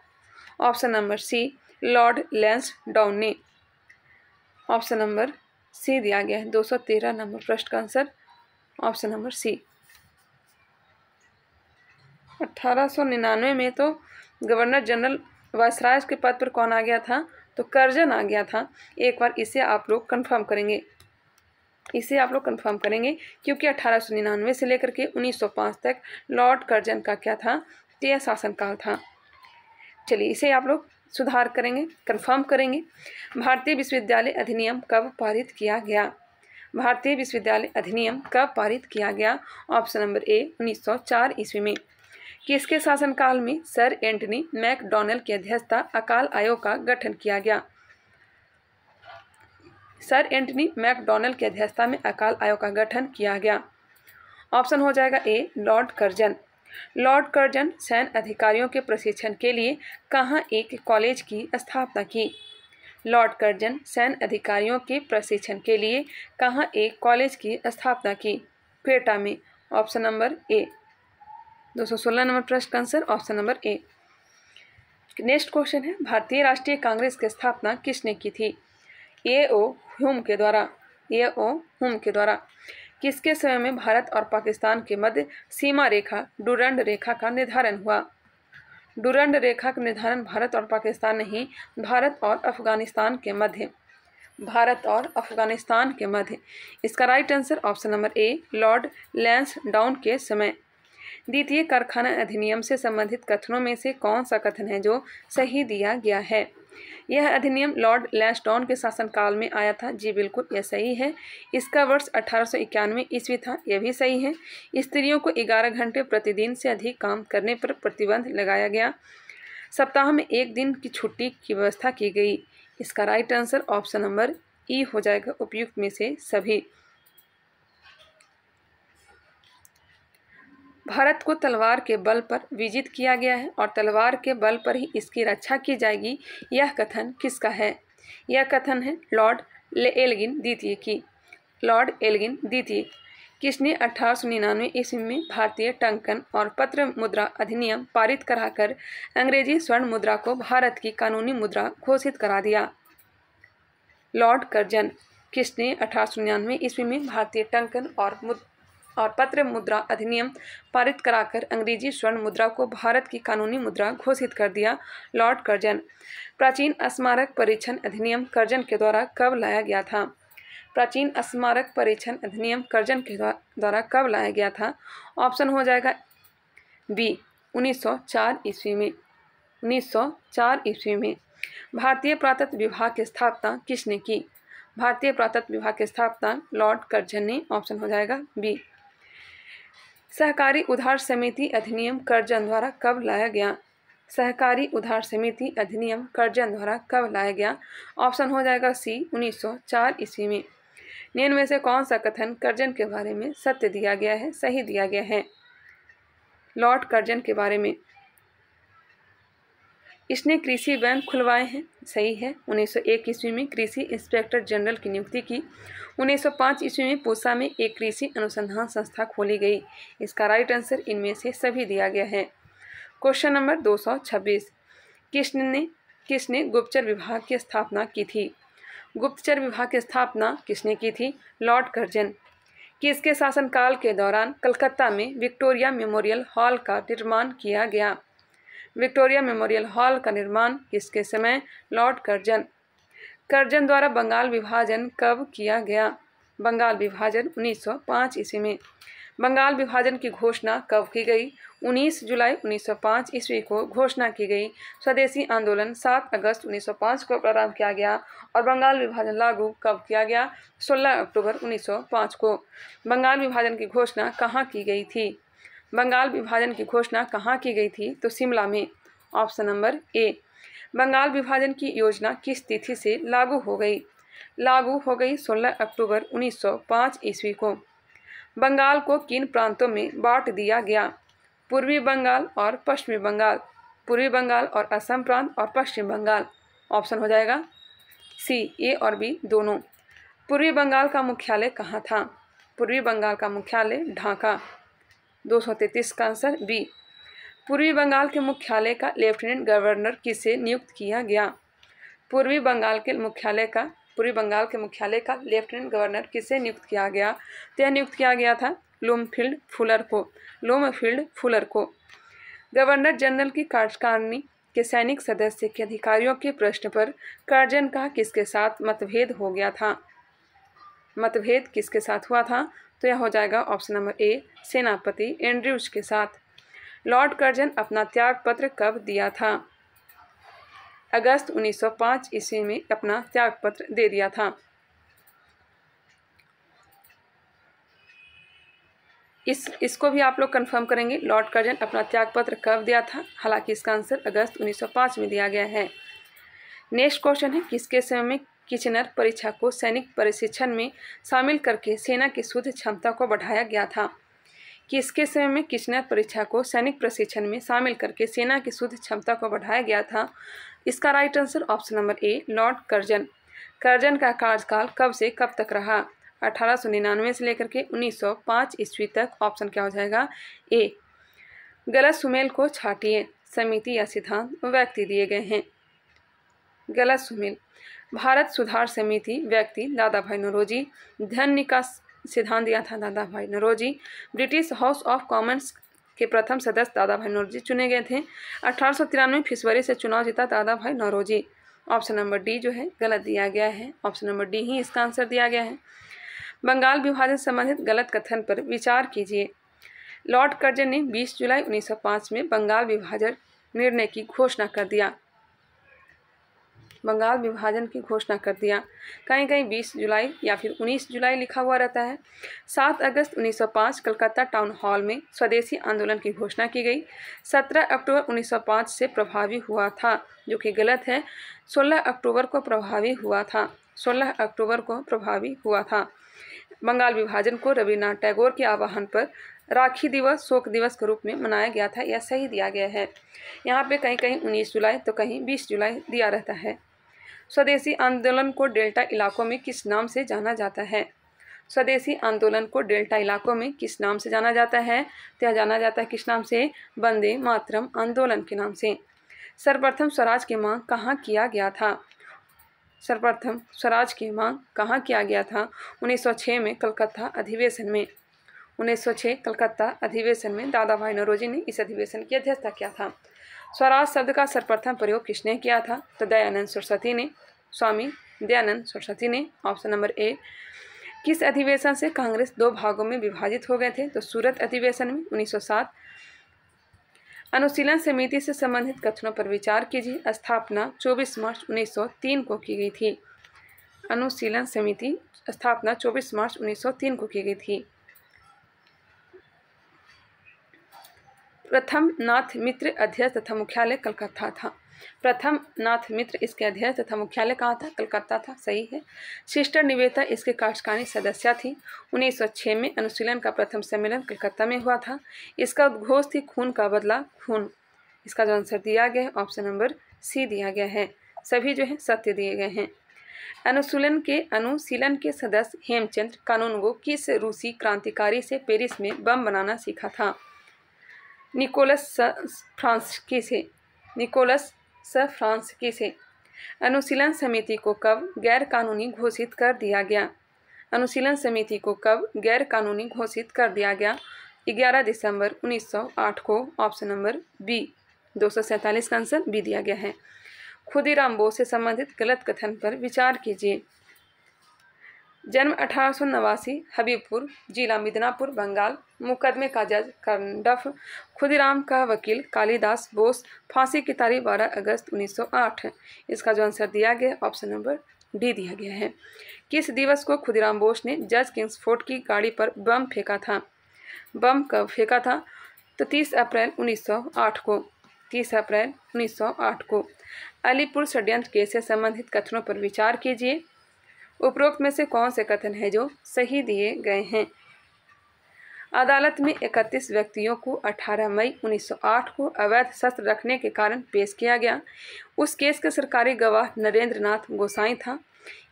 option number C Lord Lansdowne ने ऑप्शन नंबर सी दिया गया है 213 नंबर प्रश्न का आंसर ऑप्शन नंबर सी अट्ठारह में तो गवर्नर जनरल वायसराय के पद पर कौन आ गया था तो कर्जन आ गया था एक बार इसे आप लोग कंफर्म करेंगे इसे आप लोग कंफर्म करेंगे क्योंकि अठारह से लेकर के 1905 तक लॉर्ड कर्जन का क्या था यह शासनकाल था चलिए इसे आप लोग सुधार करेंगे कंफर्म करेंगे भारतीय विश्वविद्यालय अधिनियम कब पारित किया गया भारतीय विश्वविद्यालय अधिनियम कब पारित किया गया ऑप्शन नंबर ए 1904 ईस्वी में किसके शासनकाल में सर एंटनी मैकडोनल की अध्यक्षता अकाल आयोग का गठन किया गया सर एंटनी मैकडोनल की अध्यक्षता में अकाल आयोग का गठन किया गया ऑप्शन हो जाएगा A Lord Curzon Lord Curzon सैन्य अधिकारियों के प्रशिक्षण के लिए कहाँ एक कॉलेज की स्थापना की लॉर्ड कर्जन सैन्य अधिकारियों के प्रशिक्षण के लिए कहाँ एक कॉलेज की स्थापना की क्वेटा में ऑप्शन नंबर ए दो सौ सोलह नंबर प्रश्न का answer option number A next question है भारतीय राष्ट्रीय कांग्रेस की स्थापना किसने की थी ए ओ ह्यूम के द्वारा ए ओ हुम के द्वारा किसके समय में भारत और पाकिस्तान के मध्य सीमा रेखा डुरंड रेखा का निर्धारण हुआ डुरंड रेखा का निर्धारण भारत और पाकिस्तान नहीं भारत और अफगानिस्तान के मध्य भारत और अफगानिस्तान के मध्य इसका right answer option number A Lord Lansdowne के समय द्वितीय कारखाना अधिनियम से संबंधित कथनों में से कौन सा कथन है जो सही दिया गया है यह अधिनियम लॉर्ड लैस्टॉन के शासनकाल में आया था जी बिल्कुल यह सही है इसका वर्ष अठारह सौ ईस्वी था यह भी सही है स्त्रियों को ग्यारह घंटे प्रतिदिन से अधिक काम करने पर प्रतिबंध लगाया गया सप्ताह में एक दिन की छुट्टी की व्यवस्था की गई इसका right answer option number E हो जाएगा उपयुक्त में से सभी भारत को तलवार के बल पर विजित किया गया है और तलवार के बल पर ही इसकी रक्षा की जाएगी यह कथन किसका है यह कथन है लॉर्ड एलगिन द्वितीय की लॉर्ड एलगिन द्वितीय किसने अठारह सौ निन्यानवे ईस्वी में भारतीय टंकन और पत्र मुद्रा अधिनियम पारित कराकर अंग्रेजी स्वर्ण मुद्रा को भारत की कानूनी मुद्रा घोषित करा दिया लॉर्ड कर्जन किसने अठारह सौ निन्यानवे ईस्वी में भारतीय टंकन और और पत्र मुद्रा अधिनियम पारित कराकर अंग्रेजी स्वर्ण मुद्रा को भारत की कानूनी मुद्रा घोषित कर दिया लॉर्ड कर्जन प्राचीन स्मारक परीक्षण अधिनियम कर्जन के द्वारा कब लाया गया था प्राचीन स्मारक परीक्षण अधिनियम कर्जन के द्वारा कब लाया गया था ऑप्शन हो जाएगा बी 1904 ईस्वी में 1904 ईस्वी में भारतीय पुरातत्व विभाग की स्थापना किसने की भारतीय पुरातत्व विभाग की स्थापना लॉर्ड कर्जन ने ऑप्शन हो जाएगा बी सहकारी उधार समिति अधिनियम कर्जन द्वारा कब लाया गया सहकारी उधार समिति अधिनियम करजन द्वारा कब लाया गया ऑप्शन हो जाएगा सी 1904 ईस्वी में निम्न में से कौन सा कथन कर्जन के बारे में सत्य दिया गया है सही दिया गया है लॉर्ड कर्जन के बारे में इसने कृषि बैंक खुलवाए हैं सही है 1901 ईस्वी में कृषि इंस्पेक्टर जनरल की नियुक्ति की 1905 ईस्वी में पूसा में एक कृषि अनुसंधान संस्था खोली गई इसका राइट आंसर इनमें से सभी दिया गया है क्वेश्चन नंबर 226 किसने ने किसने गुप्तचर विभाग की स्थापना की थी गुप्तचर विभाग की स्थापना किसने की थी लॉर्ड कर्जन किसके शासनकाल के दौरान कलकत्ता में विक्टोरिया मेमोरियल हॉल का निर्माण किया गया विक्टोरिया मेमोरियल हॉल का निर्माण किसके समय लॉर्ड कर्जन करजन द्वारा बंगाल विभाजन कब किया गया बंगाल विभाजन 1905 ईस्वी में बंगाल विभाजन की घोषणा कब की गई 19 जुलाई 1905 ईस्वी को घोषणा की गई स्वदेशी आंदोलन 7 अगस्त 1905 को प्रारंभ किया गया और बंगाल विभाजन लागू कब किया गया 16 अक्टूबर 1905 को बंगाल विभाजन की घोषणा कहाँ की गई थी बंगाल विभाजन की घोषणा कहाँ की गई थी तो शिमला में ऑप्शन नंबर ए बंगाल विभाजन की योजना किस तिथि से लागू हो गई लागू हो गई 16 अक्टूबर 1905 ईस्वी को बंगाल को किन प्रांतों में बांट दिया गया पूर्वी बंगाल और पश्चिमी बंगाल पूर्वी बंगाल और असम प्रांत और पश्चिम बंगाल ऑप्शन हो जाएगा सी ए और बी दोनों पूर्वी बंगाल का मुख्यालय कहाँ था पूर्वी बंगाल का मुख्यालय ढाका 233 का आंसर बी पूर्वी बंगाल के मुख्यालय का लेफ्टिनेंट गवर्नर किसे नियुक्त किया गया पूर्वी बंगाल के मुख्यालय का पूर्वी बंगाल के मुख्यालय का लेफ्टिनेंट गवर्नर किसे नियुक्त किया गया तो यह नियुक्त किया गया था लोमफील्ड फुलर को लोमफील्ड फुलर को गवर्नर जनरल की कार्यकारिणी के सैनिक सदस्य के अधिकारियों के प्रश्न पर कर्जन का किसके साथ मतभेद हो गया था मतभेद किसके साथ हुआ था तो यह हो जाएगा ऑप्शन नंबर ए सेनापति एंड्रयूज के साथ लॉर्ड कर्जन अपना त्याग पत्र कब दिया था अगस्त 1905 ईस्वी में अपना त्याग पत्र दे दिया था इस इसको भी आप लोग कंफर्म करेंगे लॉर्ड कर्जन अपना त्याग पत्र कब दिया था हालांकि इसका आंसर अगस्त 1905 में दिया गया है नेक्स्ट क्वेश्चन है किसके समय में किचनर परीक्षा को सैनिक प्रशिक्षण में शामिल करके सेना की शुद्ध क्षमता को बढ़ाया गया था कि इसके समय में किचनर परीक्षा को सैनिक प्रशिक्षण में शामिल करके सेना की शुद्ध क्षमता को बढ़ाया गया था इसका right answer option number A Lord Curzon Curzon का कार्यकाल कब से कब तक रहा अठारह सौ निन्यानवे से लेकर के उन्नीस सौ ईस्वी तक ऑप्शन क्या हो जाएगा ए गलत सुमेल को छाटिए समिति या सिद्धांत व्यक्ति दिए गए हैं गलत सुमेल भारत सुधार समिति व्यक्ति दादा भाई नरोजी धन निकास सिद्धांत दिया था Dadabhai Naoroji British House of Commons के प्रथम सदस्य दादा भाई नरोजी चुने गए थे अठारह फरवरी से चुनाव जीता दादा Dadabhai Naoroji option number D जो है गलत दिया गया है ऑप्शन नंबर डी ही इसका आंसर दिया गया है बंगाल विभाजन संबंधित गलत कथन पर विचार कीजिए लॉर्ड कर्जन ने 20 जुलाई 1905 में बंगाल विभाजन निर्णय की घोषणा कर दिया बंगाल विभाजन की घोषणा कर दिया कहीं कहीं 20 जुलाई या फिर 19 जुलाई लिखा हुआ रहता है 7 अगस्त 1905 कलकत्ता टाउन हॉल में स्वदेशी आंदोलन की घोषणा की गई 17 अक्टूबर 1905 से प्रभावी हुआ था जो कि गलत है 16 अक्टूबर को प्रभावी हुआ था 16 अक्टूबर को प्रभावी हुआ था बंगाल विभाजन को रविन्द्रनाथ टैगोर के आह्वान पर राखी दिवस शोक दिवस के रूप में मनाया गया था या सही दिया गया है यहाँ पे कहीं कहीं 19 जुलाई तो कहीं 20 जुलाई दिया रहता है स्वदेशी आंदोलन को डेल्टा इलाकों में किस नाम से जाना जाता है स्वदेशी आंदोलन को डेल्टा इलाकों में किस नाम से जाना जाता है तो जाना जाता है किस नाम से वंदे मातरम आंदोलन के नाम से सर्वप्रथम स्वराज की मांग कहाँ किया गया था सर्वप्रथम स्वराज की मांग कहाँ किया गया था 1906 में कलकत्ता अधिवेशन में 1906 कलकत्ता अधिवेशन में दादा भाई नरोजी ने इस अधिवेशन की अध्यक्षता किया था स्वराज शब्द का सर्वप्रथम प्रयोग किसने किया था तो दयानंद सरस्वती ने स्वामी दयानंद सरस्वती ने ऑप्शन नंबर ए किस अधिवेशन से कांग्रेस दो भागों में विभाजित हो गए थे तो सूरत अधिवेशन में 1907 अनुशीलन समिति से संबंधित कथनों पर विचार कीजिए स्थापना 24 मार्च 1903 को की गई थी अनुशीलन समिति स्थापना 24 मार्च 1903 को की गई थी प्रथम नाथ मित्र अध्यक्ष तथा मुख्यालय कलकत्ता था प्रथम नाथ मित्र इसके अध्यक्ष तथा मुख्यालय कहाँ था कलकत्ता था सही है सिस्टर निवेदा इसके कार्यकारी सदस्य थी 1906 में अनुशीलन का प्रथम सम्मेलन कलकत्ता में हुआ था इसका उद्घोष थी खून का बदला खून इसका जो आंसर दिया गया है ऑप्शन नंबर सी दिया गया है सभी जो है सत्य दिए गए हैं अनुशीलन के अनुशीलन के सदस्य हेमचंद्र कानूनगो किस रूसी क्रांतिकारी से पेरिस में बम बनाना सीखा था निकोलस फ्रांस के से निकोलस स फ्रांस के से अनुशीलन समिति को कब गैर कानूनी घोषित कर दिया गया अनुशीलन समिति को कब गैर कानूनी घोषित कर दिया गया 11 दिसंबर 1908 को ऑप्शन नंबर बी दो का आंसर बी दिया गया है खुदीराम बोस से संबंधित गलत कथन पर विचार कीजिए जन्म अठारह हबीबपुर जिला मिदनापुर बंगाल मुकदमे का जज कर्णफ खुदीराम का वकील कालीदास बोस फांसी की तारीख 12 अगस्त 1908 इसका जो आंसर दिया गया ऑप्शन नंबर डी दिया गया है किस दिवस को खुदीराम बोस ने जज किंग्स फोर्ट की गाड़ी पर बम फेंका था बम कब फेंका था तो 30 अप्रैल 1908 को 30 अप्रैल 1908 को अलीपुर षड्यंत्र केस से संबंधित कथनों पर विचार कीजिए उपरोक्त में से कौन से कथन है जो सही दिए गए हैं अदालत में 31 व्यक्तियों को 18 मई 1908 को अवैध शस्त्र रखने के कारण पेश किया गया उस केस के सरकारी गवाह नरेंद्र नाथ गोसाई था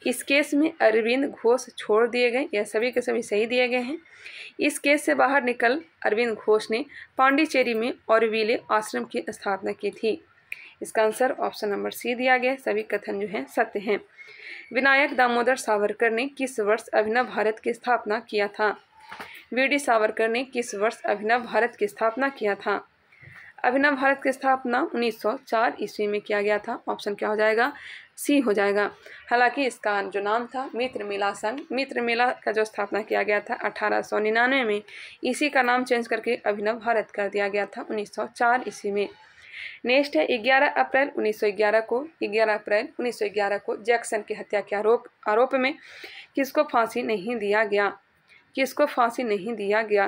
इस केस में अरविंद घोष छोड़ दिए गए यह सभी के सभी सही दिए गए हैं इस केस से बाहर निकल अरविंद घोष ने पांडिचेरी में और आश्रम की स्थापना की थी इसका आंसर ऑप्शन नंबर सी दिया गया सभी कथन जो हैं सत्य हैं विनायक दामोदर सावरकर ने किस वर्ष अभिनव भारत की स्थापना किया था वी डी सावरकर ने किस वर्ष अभिनव भारत की स्थापना किया था अभिनव भारत की स्थापना 1904 ईस्वी में किया गया था ऑप्शन क्या हो जाएगा सी हो जाएगा हालांकि इसका जो नाम था मित्र मेला संघ मित्र मेला का जो स्थापना किया गया था अठारह में इसी का नाम चेंज करके अभिनव भारत कर दिया गया था 1904 ईस्वी में नेक्स्ट है 11 अप्रैल 1911 को 11 अप्रैल 1911 को जैक्सन की हत्या के आरोप आरोप में किसको फांसी नहीं दिया गया किसको फांसी नहीं दिया गया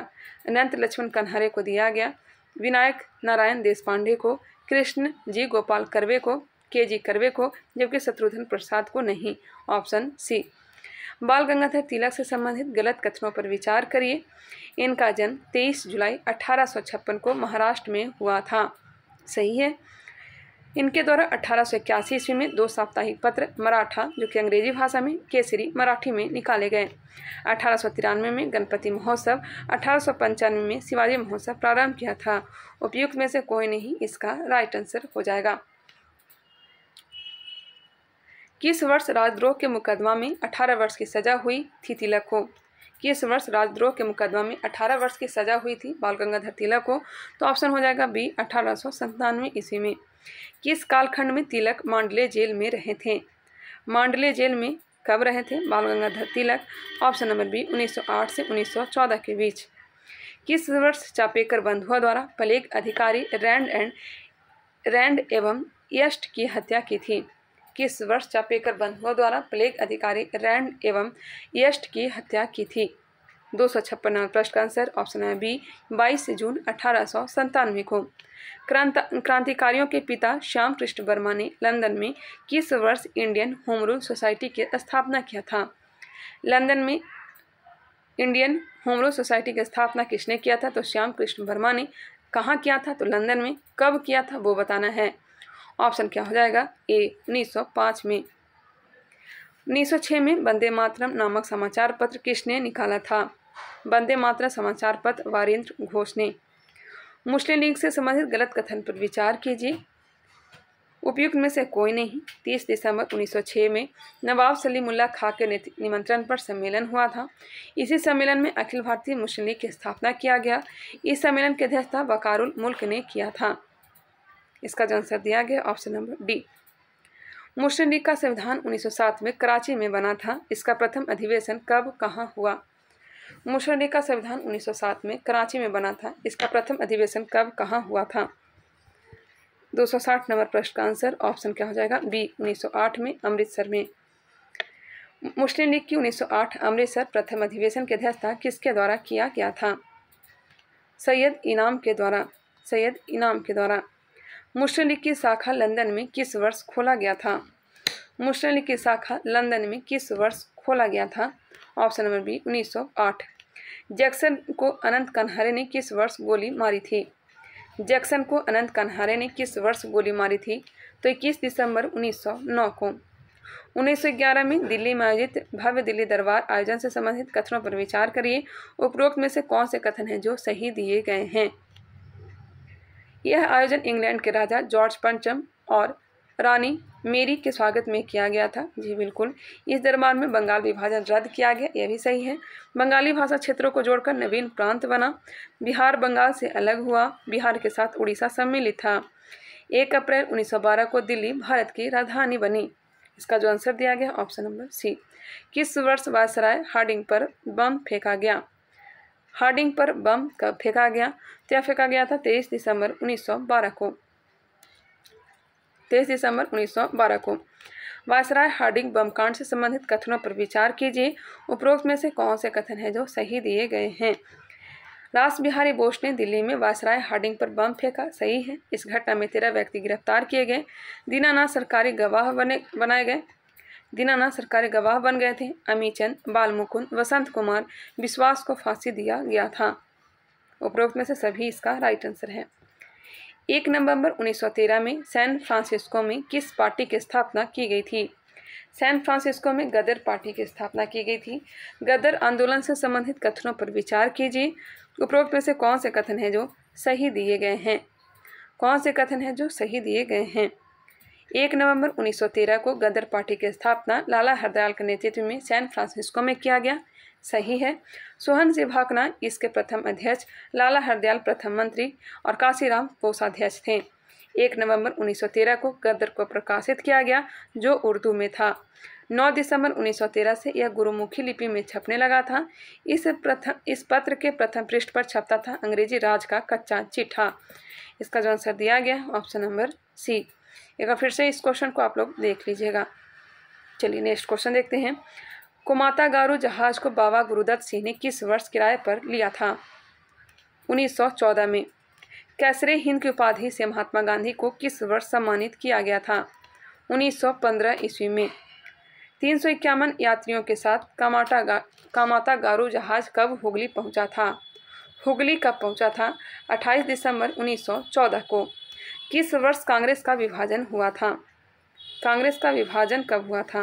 अनंत लक्ष्मण कन्हरे को दिया गया विनायक नारायण देशपांडे को कृष्ण जी गोपाल करवे को के जी करवे को जबकि शत्रुघ्न प्रसाद को नहीं ऑप्शन सी बाल गंगाधर तिलक से संबंधित गलत कथनों पर विचार करिए इनका जन्म 23 जुलाई अठारह को महाराष्ट्र में हुआ था सही है इनके द्वारा अठारह सौ इक्यासी ईस्वी में दो साप्ताहिक पत्र मराठा जो कि अंग्रेजी भाषा में केसरी मराठी में निकाले गए अठारह सौ तिरानवे में गणपति महोत्सव अठारह सौ पंचानवे में शिवाजी महोत्सव प्रारंभ किया था उपयुक्त में से कोई नहीं इसका राइट आंसर हो जाएगा किस वर्ष राजद्रोह के मुकदमा में अठारह वर्ष की सजा हुई थी तिलक को कि इस वर्ष राजद्रोह के मुकदमा में 18 वर्ष की सजा हुई थी बाल गंगाधर तिलक को तो ऑप्शन हो जाएगा बी अठारह सौ संतानवे ईस्वी में किस कालखंड में तिलक मांडले जेल में रहे थे मांडले जेल में कब रहे थे Bal Gangadhar Tilak option number B 1908 से 1914 के बीच किस वर्ष चापेकर बंधुआ द्वारा पलेग अधिकारी रैंड एंड रैंड एवं यष्ट की हत्या की थी किस वर्ष चापेकर बंधुओं द्वारा प्लेग अधिकारी रैंड एवं यष्ट की हत्या की थी दो सौ छप्पन प्रश्न का आंसर ऑप्शन है बी बाईस जून अठारह सौ संतानवे को क्रांत क्रांतिकारियों के पिता श्याम कृष्ण वर्मा ने लंदन में किस वर्ष इंडियन होम रूल सोसाइटी की स्थापना किया था लंदन में इंडियन होम रूल सोसाइटी की स्थापना किसने किया था तो श्याम कृष्ण वर्मा ने कहाँ किया था तो लंदन में कब किया था वो बताना है ऑप्शन क्या हो जाएगा ए 1905 में 1906 में वंदे मातरम नामक समाचार पत्र किसने निकाला था वंदे मातरम समाचार पत्र वारेंद्र घोष ने मुस्लिम लीग से संबंधित गलत कथन पर विचार कीजिए उपयुक्त में से कोई नहीं 30 दिसंबर 1906 में नवाब सलीमुल्ला खां के निमंत्रण पर सम्मेलन हुआ था इसी सम्मेलन में अखिल भारतीय मुस्लिम लीग की स्थापना किया गया इस सम्मेलन की अध्यक्षता वकारुल मुल्क ने किया था इसका जो आंसर दिया गया option number D Muslim League का संविधान 1907 में कराची में बना था इसका प्रथम अधिवेशन कब कहाँ हुआ मुस्लिम लीग का संविधान 1907 में कराची में बना था इसका प्रथम अधिवेशन कब कहाँ हुआ था 260 नंबर प्रश्न का आंसर ऑप्शन क्या हो जाएगा बी 1908 में अमृतसर में मुस्लिम लीग की 1908 अमृतसर प्रथम अधिवेशन की अध्यक्षता किसके द्वारा किया गया था सैयद इनाम के द्वारा सैयद इनाम के द्वारा मुस्लिम लीग की शाखा लंदन में किस वर्ष खोला गया था मुस्लिम लीग की शाखा लंदन में किस वर्ष खोला गया था ऑप्शन नंबर बी 1908 जैक्सन को अनंत कन्हारे ने किस वर्ष गोली मारी थी जैक्सन को अनंत कन्हारे ने किस वर्ष गोली मारी थी तो इक्कीस दिसंबर 1909 को 1911 में दिल्ली में आयोजित भव्य दिल्ली दरबार आयोजन से संबंधित कथनों पर विचार करिए उपरोक्त में से कौन से कथन हैं जो सही दिए गए हैं यह आयोजन इंग्लैंड के राजा जॉर्ज पंचम और रानी मेरी के स्वागत में किया गया था जी बिल्कुल इस दरबार में बंगाल विभाजन रद्द किया गया यह भी सही है बंगाली भाषा क्षेत्रों को जोड़कर नवीन प्रांत बना बिहार बंगाल से अलग हुआ बिहार के साथ उड़ीसा सम्मिलित था एक अप्रैल 1912 को दिल्ली भारत की राजधानी बनी इसका जो आंसर दिया गया ऑप्शन नंबर सी किस वर्ष वायसराय हार्डिंग पर बम फेंका गया हार्डिंग पर बम कब फेंका गया क्या फेंका गया था तेईस दिसंबर 1912 को तेईस दिसंबर 1912 को वायसराय हार्डिंग बम कांड से संबंधित कथनों पर विचार कीजिए उपरोक्त में से कौन से कथन है जो सही दिए गए हैं रास बिहारी बोस ने दिल्ली में वायसराय हार्डिंग पर बम फेंका सही है इस घटना में तेरह व्यक्ति गिरफ्तार किए गए दीनानाथ सरकारी गवाह बने बनाए गए दिनाना सरकारी गवाह बन गए थे अमी चंद बालमुकुंद वसंत कुमार विश्वास को फांसी दिया गया था उपरोक्त में से सभी इसका राइट आंसर है एक नवंबर 1913 में सैन फ्रांसिस्को में किस पार्टी की स्थापना की गई थी सैन फ्रांसिस्को में गदर पार्टी की स्थापना की गई थी गदर आंदोलन से संबंधित कथनों पर विचार कीजिए उपरोक्त में से कौन से कथन हैं जो सही दिए गए हैं कौन से कथन हैं जो सही दिए गए हैं एक नवंबर 1913 को गदर पार्टी की स्थापना लाला हरदयाल के नेतृत्व में सैन फ्रांसिस्को में किया गया सही है सोहन सिभाकना इसके प्रथम अध्यक्ष लाला हरदयाल प्रथम मंत्री और काशीराम कोषाध्यक्ष थे एक नवंबर 1913 को गदर को प्रकाशित किया गया जो उर्दू में था 9 दिसंबर 1913 से यह गुरुमुखी लिपि में छपने लगा था इस प्रथम इस पत्र के प्रथम पृष्ठ पर छपता था अंग्रेजी राज का कच्चा चिट्ठा इसका जो आंसर दिया गया ऑप्शन नंबर सी एक बार फिर से इस क्वेश्चन को आप लोग देख लीजिएगा चलिए नेक्स्ट क्वेश्चन देखते हैं कुमाता गारू जहाज को बाबा गुरुदत्त सिंह ने किस वर्ष किराए पर लिया था 1914 में कैसरे हिंद की उपाधि से महात्मा गांधी को किस वर्ष सम्मानित किया गया था 1915 ईस्वी में तीन सौ इक्यावन यात्रियों के साथ कामाटा गा कामाता गारू जहाज कब हुगली पहुंचा था हुगली कब पहुंचा था 28 दिसंबर 1914 को किस वर्ष कांग्रेस का विभाजन हुआ था कांग्रेस का विभाजन कब हुआ था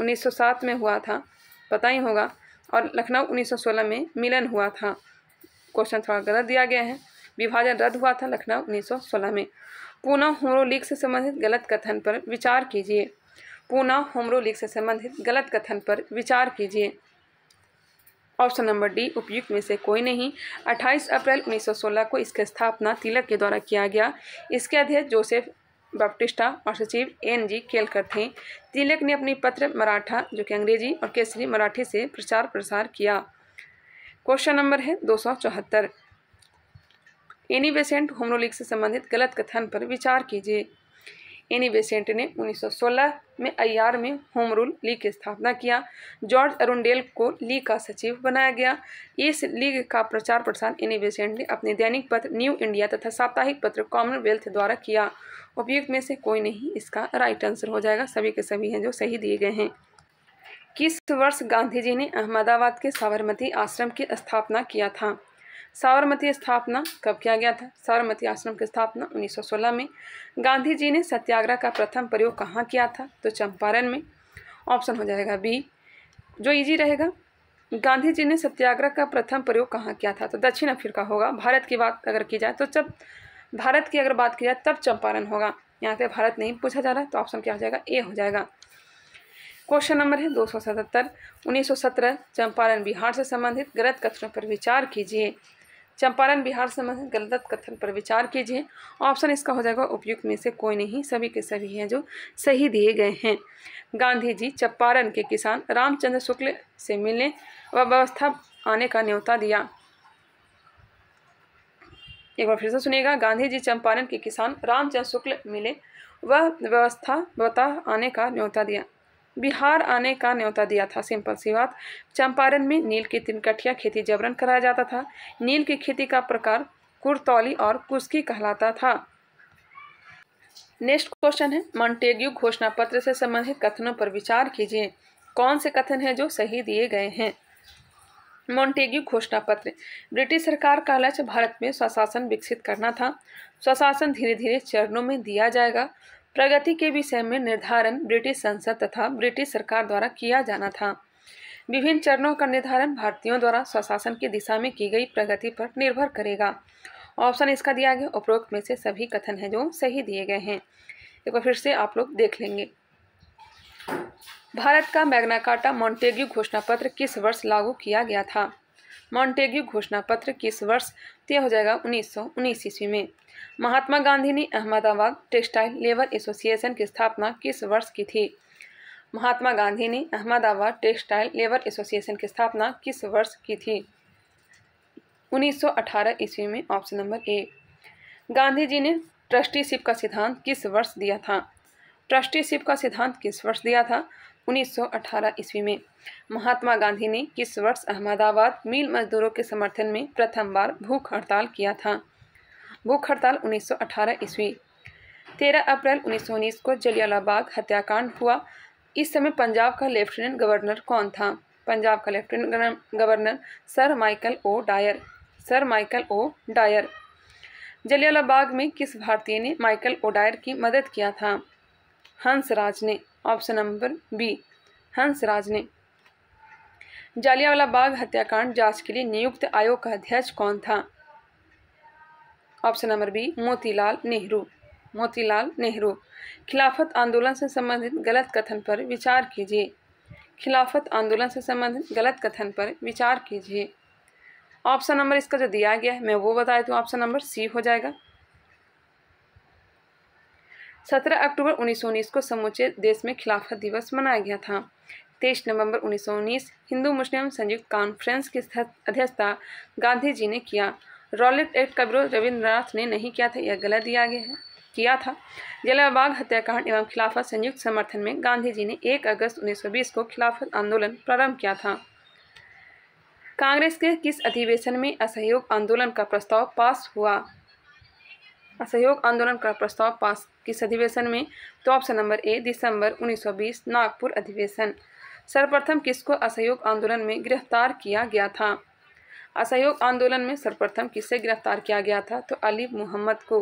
1907 में हुआ था पता ही होगा और लखनऊ 1916 में मिलन हुआ था क्वेश्चन थोड़ा गलत दिया गया है विभाजन रद्द हुआ था लखनऊ 1916 में पूना होमरो लीग से संबंधित गलत कथन पर विचार कीजिए पूना होमरो लीग से संबंधित गलत कथन पर विचार कीजिए ऑप्शन नंबर डी उपयुक्त में से कोई नहीं 28 अप्रैल 1916 को इसकी स्थापना तिलक के द्वारा किया गया इसके अध्यक्ष जोसेफ बप्टिस्टा और सचिव एन जी केलकर थे तिलक ने अपनी पत्र मराठा जो कि अंग्रेजी और केसरी मराठी से प्रचार प्रसार किया क्वेश्चन नंबर है दो सौ चौहत्तर एनी बेसेंट होमरोलिक से संबंधित गलत कथन पर विचार कीजिए एनी बेसेंट ने 1916 में अयार में होम रूल लीग की स्थापना किया जॉर्ज अरुंडेल को लीग का सचिव बनाया गया इस लीग का प्रचार प्रसार एनी बेसेंट ने अपने दैनिक पत्र न्यू इंडिया तथा साप्ताहिक पत्र कॉमनवेल्थ द्वारा किया उपयुक्त में से कोई नहीं इसका राइट आंसर हो जाएगा सभी के सभी हैं जो सही दिए गए हैं किस वर्ष गांधी जी ने अहमदाबाद के साबरमती आश्रम की स्थापना किया था साबरमती स्थापना कब किया गया था साबरमती आश्रम की स्थापना 1916 में गांधी जी ने सत्याग्रह का प्रथम प्रयोग कहाँ किया था तो चंपारण में ऑप्शन हो जाएगा बी जो इजी रहेगा गांधी जी ने सत्याग्रह का प्रथम प्रयोग कहाँ किया था तो दक्षिण अफ्रीका होगा भारत की बात अगर की जाए तो जब भारत की अगर बात की जाए तब चंपारण होगा यहाँ पे भारत नहीं पूछा जा रहा तो ऑप्शन क्या हो जाएगा ए हो जाएगा क्वेश्चन नंबर है दो सौ सतहत्तर उन्नीस सौ सत्रह चंपारण बिहार से संबंधित गलत कथनों पर विचार कीजिए चंपारण बिहार संबंधित गलत कथन पर विचार कीजिए ऑप्शन इसका हो जाएगा उपयुक्त में से कोई नहीं सभी के सभी हैं जो सही दिए गए हैं गांधी जी चंपारण के किसान रामचंद्र शुक्ल से मिलने व व्यवस्था आने का न्योता दिया एक बार फिर से सुनिएगा गांधी जी चंपारण के किसान रामचंद्र शुक्ल मिले व व्यवस्था बता आने का न्योता दिया बिहार आने का न्योता दिया था सिंपल सी बात चंपारण में नील की तिनकठिया खेती जबरन कराया जाता था नील की खेती का प्रकार कुरतौली और कुस्की कहलाता था नेक्स्ट क्वेश्चन है मॉन्टेग्यू घोषणा पत्र से संबंधित कथनों पर विचार कीजिए कौन से कथन हैं जो सही दिए गए हैं मॉन्टेग्यू घोषणा पत्र ब्रिटिश सरकार का लक्ष्य भारत में स्वशासन विकसित करना था स्वशासन धीरे धीरे चरणों में दिया जाएगा प्रगति के विषय में निर्धारण ब्रिटिश संसद तथा ब्रिटिश सरकार द्वारा किया जाना था विभिन्न चरणों का निर्धारण भारतीयों द्वारा स्वशासन की दिशा में की गई प्रगति पर निर्भर करेगा ऑप्शन इसका दिया गया उपरोक्त में से सभी कथन हैं जो सही दिए गए हैं एक बार फिर से आप लोग देख लेंगे भारत का मैग्नाकार्टा मॉन्टेग्यू घोषणा पत्र किस वर्ष लागू किया गया था मॉन्टेग्यू घोषणा पत्र किस वर्ष तय हो जाएगा उन्नीस सौ उन्नीस ईस्वी में महात्मा गांधी ने अहमदाबाद टेक्सटाइल लेबर एसोसिएशन की स्थापना किस वर्ष की थी महात्मा गांधी ने अहमदाबाद टेक्सटाइल लेबर एसोसिएशन की स्थापना किस वर्ष की थी 1918 ईस्वी में option number A Gandhi ji ने ट्रस्टीशिप का सिद्धांत किस वर्ष दिया था ट्रस्टीशिप का सिद्धांत किस वर्ष दिया था 1918 ईस्वी में महात्मा गांधी ने किस वर्ष अहमदाबाद मिल मजदूरों के समर्थन में प्रथम बार भूख हड़ताल किया था भूख हड़ताल उन्नीस ईस्वी 13 अप्रैल उन्नीस को जलियालाबाग हत्याकांड हुआ इस समय पंजाब का लेफ्टिनेंट गवर्नर कौन था पंजाब का lieutenant governor sir Michael O Dyer sir Michael O Dyer जलियालाबाग में किस भारतीय ने माइकल ओ डायर की मदद किया था हंसराज ने ऑप्शन नंबर बी हंसराज ने जालियावाला बाग हत्याकांड जांच के लिए नियुक्त आयोग का अध्यक्ष कौन था option number B Motilal Nehru Motilal Nehru खिलाफत आंदोलन से संबंधित गलत कथन पर विचार कीजिए खिलाफत आंदोलन से संबंधित गलत कथन पर विचार कीजिए ऑप्शन नंबर इसका जो दिया गया है मैं वो बताया तो ऑप्शन नंबर सी हो जाएगा सत्रह अक्टूबर उन्नीस को समूचे देश में खिलाफत दिवस मनाया गया था तेईस नवंबर 1919 हिंदू मुस्लिम संयुक्त कॉन्फ्रेंस की अध्यक्षता गांधी जी ने किया रॉलेट एक्ट का विरोध रविंद्रनाथ ने नहीं किया था यह गलत दिया गया है किया था जलाबाग हत्याकांड एवं खिलाफत संयुक्त समर्थन में गांधी जी ने 1 अगस्त 1920 को खिलाफत आंदोलन प्रारंभ किया था कांग्रेस के किस अधिवेशन में असहयोग आंदोलन का प्रस्ताव पास हुआ असहयोग आंदोलन का प्रस्ताव पास किस अधिवेशन में तो ऑप्शन नंबर ए दिसंबर 1920 नागपुर अधिवेशन सर्वप्रथम किसको असहयोग आंदोलन में गिरफ्तार किया गया था असहयोग आंदोलन में सर्वप्रथम किसे गिरफ्तार किया गया था तो अली मोहम्मद को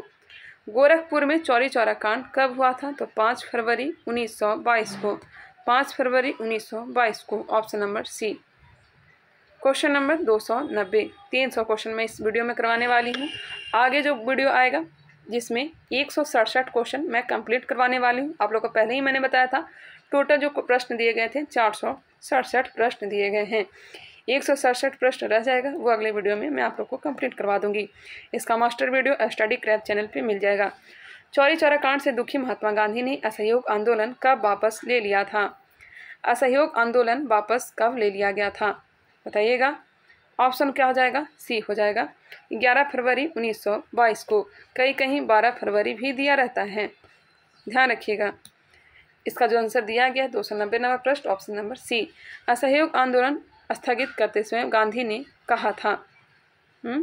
गोरखपुर में चौरी चौरा कांड कब हुआ था तो पाँच फरवरी उन्नीस को पाँच फरवरी उन्नीस को option number C question number दो सौ नब्बे तीन सौ क्वेश्चन मैं इस वीडियो में करवाने वाली हूँ आगे जो वीडियो आएगा जिसमें एक सौ सड़सठ क्वेश्चन मैं कंप्लीट करवाने वाली हूँ आप लोग को पहले ही मैंने बताया था टोटल जो प्रश्न दिए गए थे चार सौ सड़सठ प्रश्न दिए गए हैं एक सौ सड़सठ प्रश्न रह जाएगा वो अगले वीडियो में मैं आप लोग को कंप्लीट करवा दूंगी इसका master video study crap channel पर मिल जाएगा चौरी चौरा कांड से दुखी महात्मा गांधी ने असहयोग आंदोलन कब वापस ले लिया था असहयोग आंदोलन वापस कब ले लिया गया था बताइएगा ऑप्शन क्या हो जाएगा सी हो जाएगा ग्यारह फरवरी उन्नीस को कहीं कहीं बारह फरवरी भी दिया रहता है ध्यान रखिएगा इसका जो आंसर दिया गया है दो सौ नब्बे नंबर प्रश्न ऑप्शन नंबर सी असहयोग आंदोलन स्थगित करते समय गांधी ने कहा था हम्म?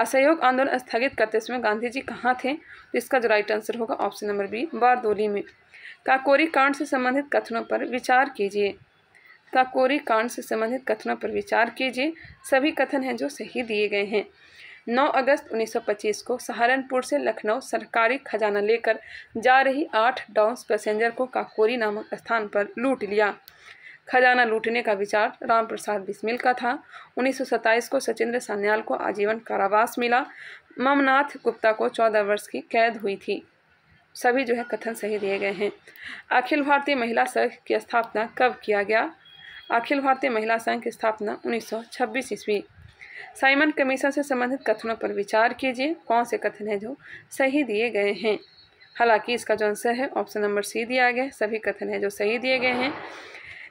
असहयोग आंदोलन स्थगित करते समय गांधी जी कहाँ थे इसका जो राइट आंसर होगा ऑप्शन नंबर बी बारदोली में काकोरी कांड से संबंधित कथनों पर विचार कीजिए काकोरी कांड से संबंधित कथनों पर विचार कीजिए सभी कथन हैं जो सही दिए गए हैं 9 अगस्त 1925 को सहारनपुर से लखनऊ सरकारी खजाना लेकर जा रही आठ डाउंस पैसेंजर को काकोरी नामक स्थान पर लूट लिया खजाना लूटने का विचार रामप्रसाद बिस्मिल का था 1927 को सचिंद्र सान्याल को आजीवन कारावास मिला ममनाथ गुप्ता को 14 वर्ष की कैद हुई थी सभी जो है कथन सही दिए गए हैं अखिल भारतीय महिला संघ की स्थापना कब किया गया अखिल भारतीय महिला संघ की स्थापना 1926 ईस्वी साइमन कमीशन से संबंधित कथनों पर विचार कीजिए कौन से कथन हैं जो सही दिए गए हैं हालांकि इसका जो आंसर है ऑप्शन नंबर सी दिया गया सभी कथन है जो सही दिए गए हैं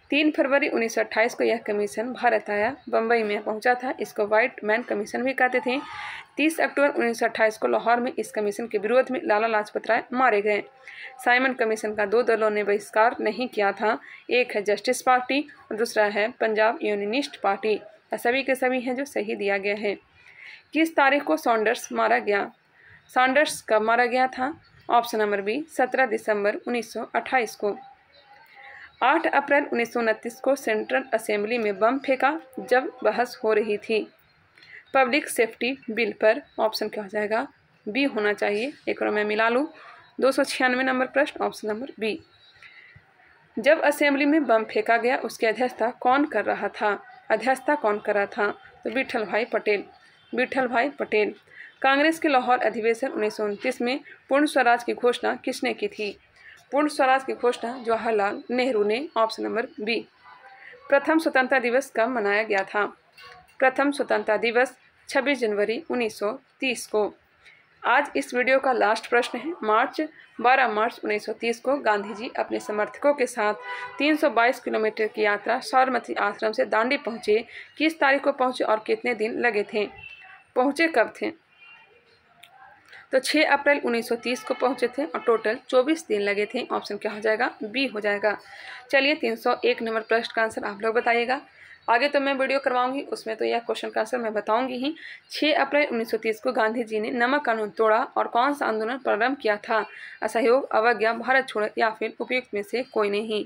तीन फरवरी 1928 को यह कमीशन भारत आया बम्बई में पहुंचा था इसको वाइट मैन कमीशन भी कहते थे 30 अक्टूबर 1928 को लाहौर में इस कमीशन के विरोध में लाला लाजपत राय मारे गए साइमन कमीशन का दो दलों ने बहिष्कार नहीं किया था एक है जस्टिस पार्टी और दूसरा है पंजाब यूनिनिस्ट पार्टी सभी के सभी हैं जो सही दिया गया है किस तारीख को सॉन्डर्स मारा गया सॉन्डर्स कब मारा गया था ऑप्शन नंबर बी सत्रह दिसंबर अट्ठाईस को 8 अप्रैल उन्नीस को सेंट्रल असेंबली में बम फेंका जब बहस हो रही थी पब्लिक सेफ्टी बिल पर ऑप्शन क्या हो जाएगा बी होना चाहिए एक और मैं मिला लूँ दो नंबर प्रश्न ऑप्शन नंबर बी जब असेंबली में बम फेंका गया उसकी अध्यक्षता कौन कर रहा था अध्यक्षता कौन कर रहा था तो विठल भाई पटेल विठल भाई पटेल कांग्रेस के लाहौर अधिवेशन उन्नीस में पूर्ण स्वराज की घोषणा किसने की थी पूर्ण स्वराज की घोषणा जवाहरलाल नेहरू ने ऑप्शन नंबर बी प्रथम स्वतंत्रता दिवस कब मनाया गया था प्रथम स्वतंत्रता दिवस 26 जनवरी 1930 को आज इस वीडियो का लास्ट प्रश्न है मार्च 12 मार्च 1930 को गांधी जी अपने समर्थकों के साथ 322 किलोमीटर की यात्रा साबरमती आश्रम से दांडी पहुंचे किस तारीख को पहुंचे और कितने दिन लगे थे पहुंचे कब थे तो 6 अप्रैल 1930 को पहुंचे थे और टोटल 24 दिन लगे थे ऑप्शन क्या हो जाएगा बी हो जाएगा चलिए 301 नंबर प्रश्न का आंसर आप लोग बताइएगा आगे तो मैं वीडियो करवाऊंगी उसमें तो यह क्वेश्चन का आंसर मैं बताऊंगी ही 6 अप्रैल 1930 को गांधी जी ने नमक कानून तोड़ा और कौन सा आंदोलन प्रारंभ किया था असहयोग अवज्ञा भारत छोड़ या फिर उपयुक्त में से कोई नहीं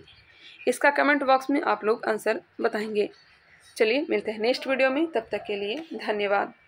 इसका कमेंट बॉक्स में आप लोग आंसर बताएंगे चलिए मिलते हैं नेक्स्ट वीडियो में तब तक के लिए धन्यवाद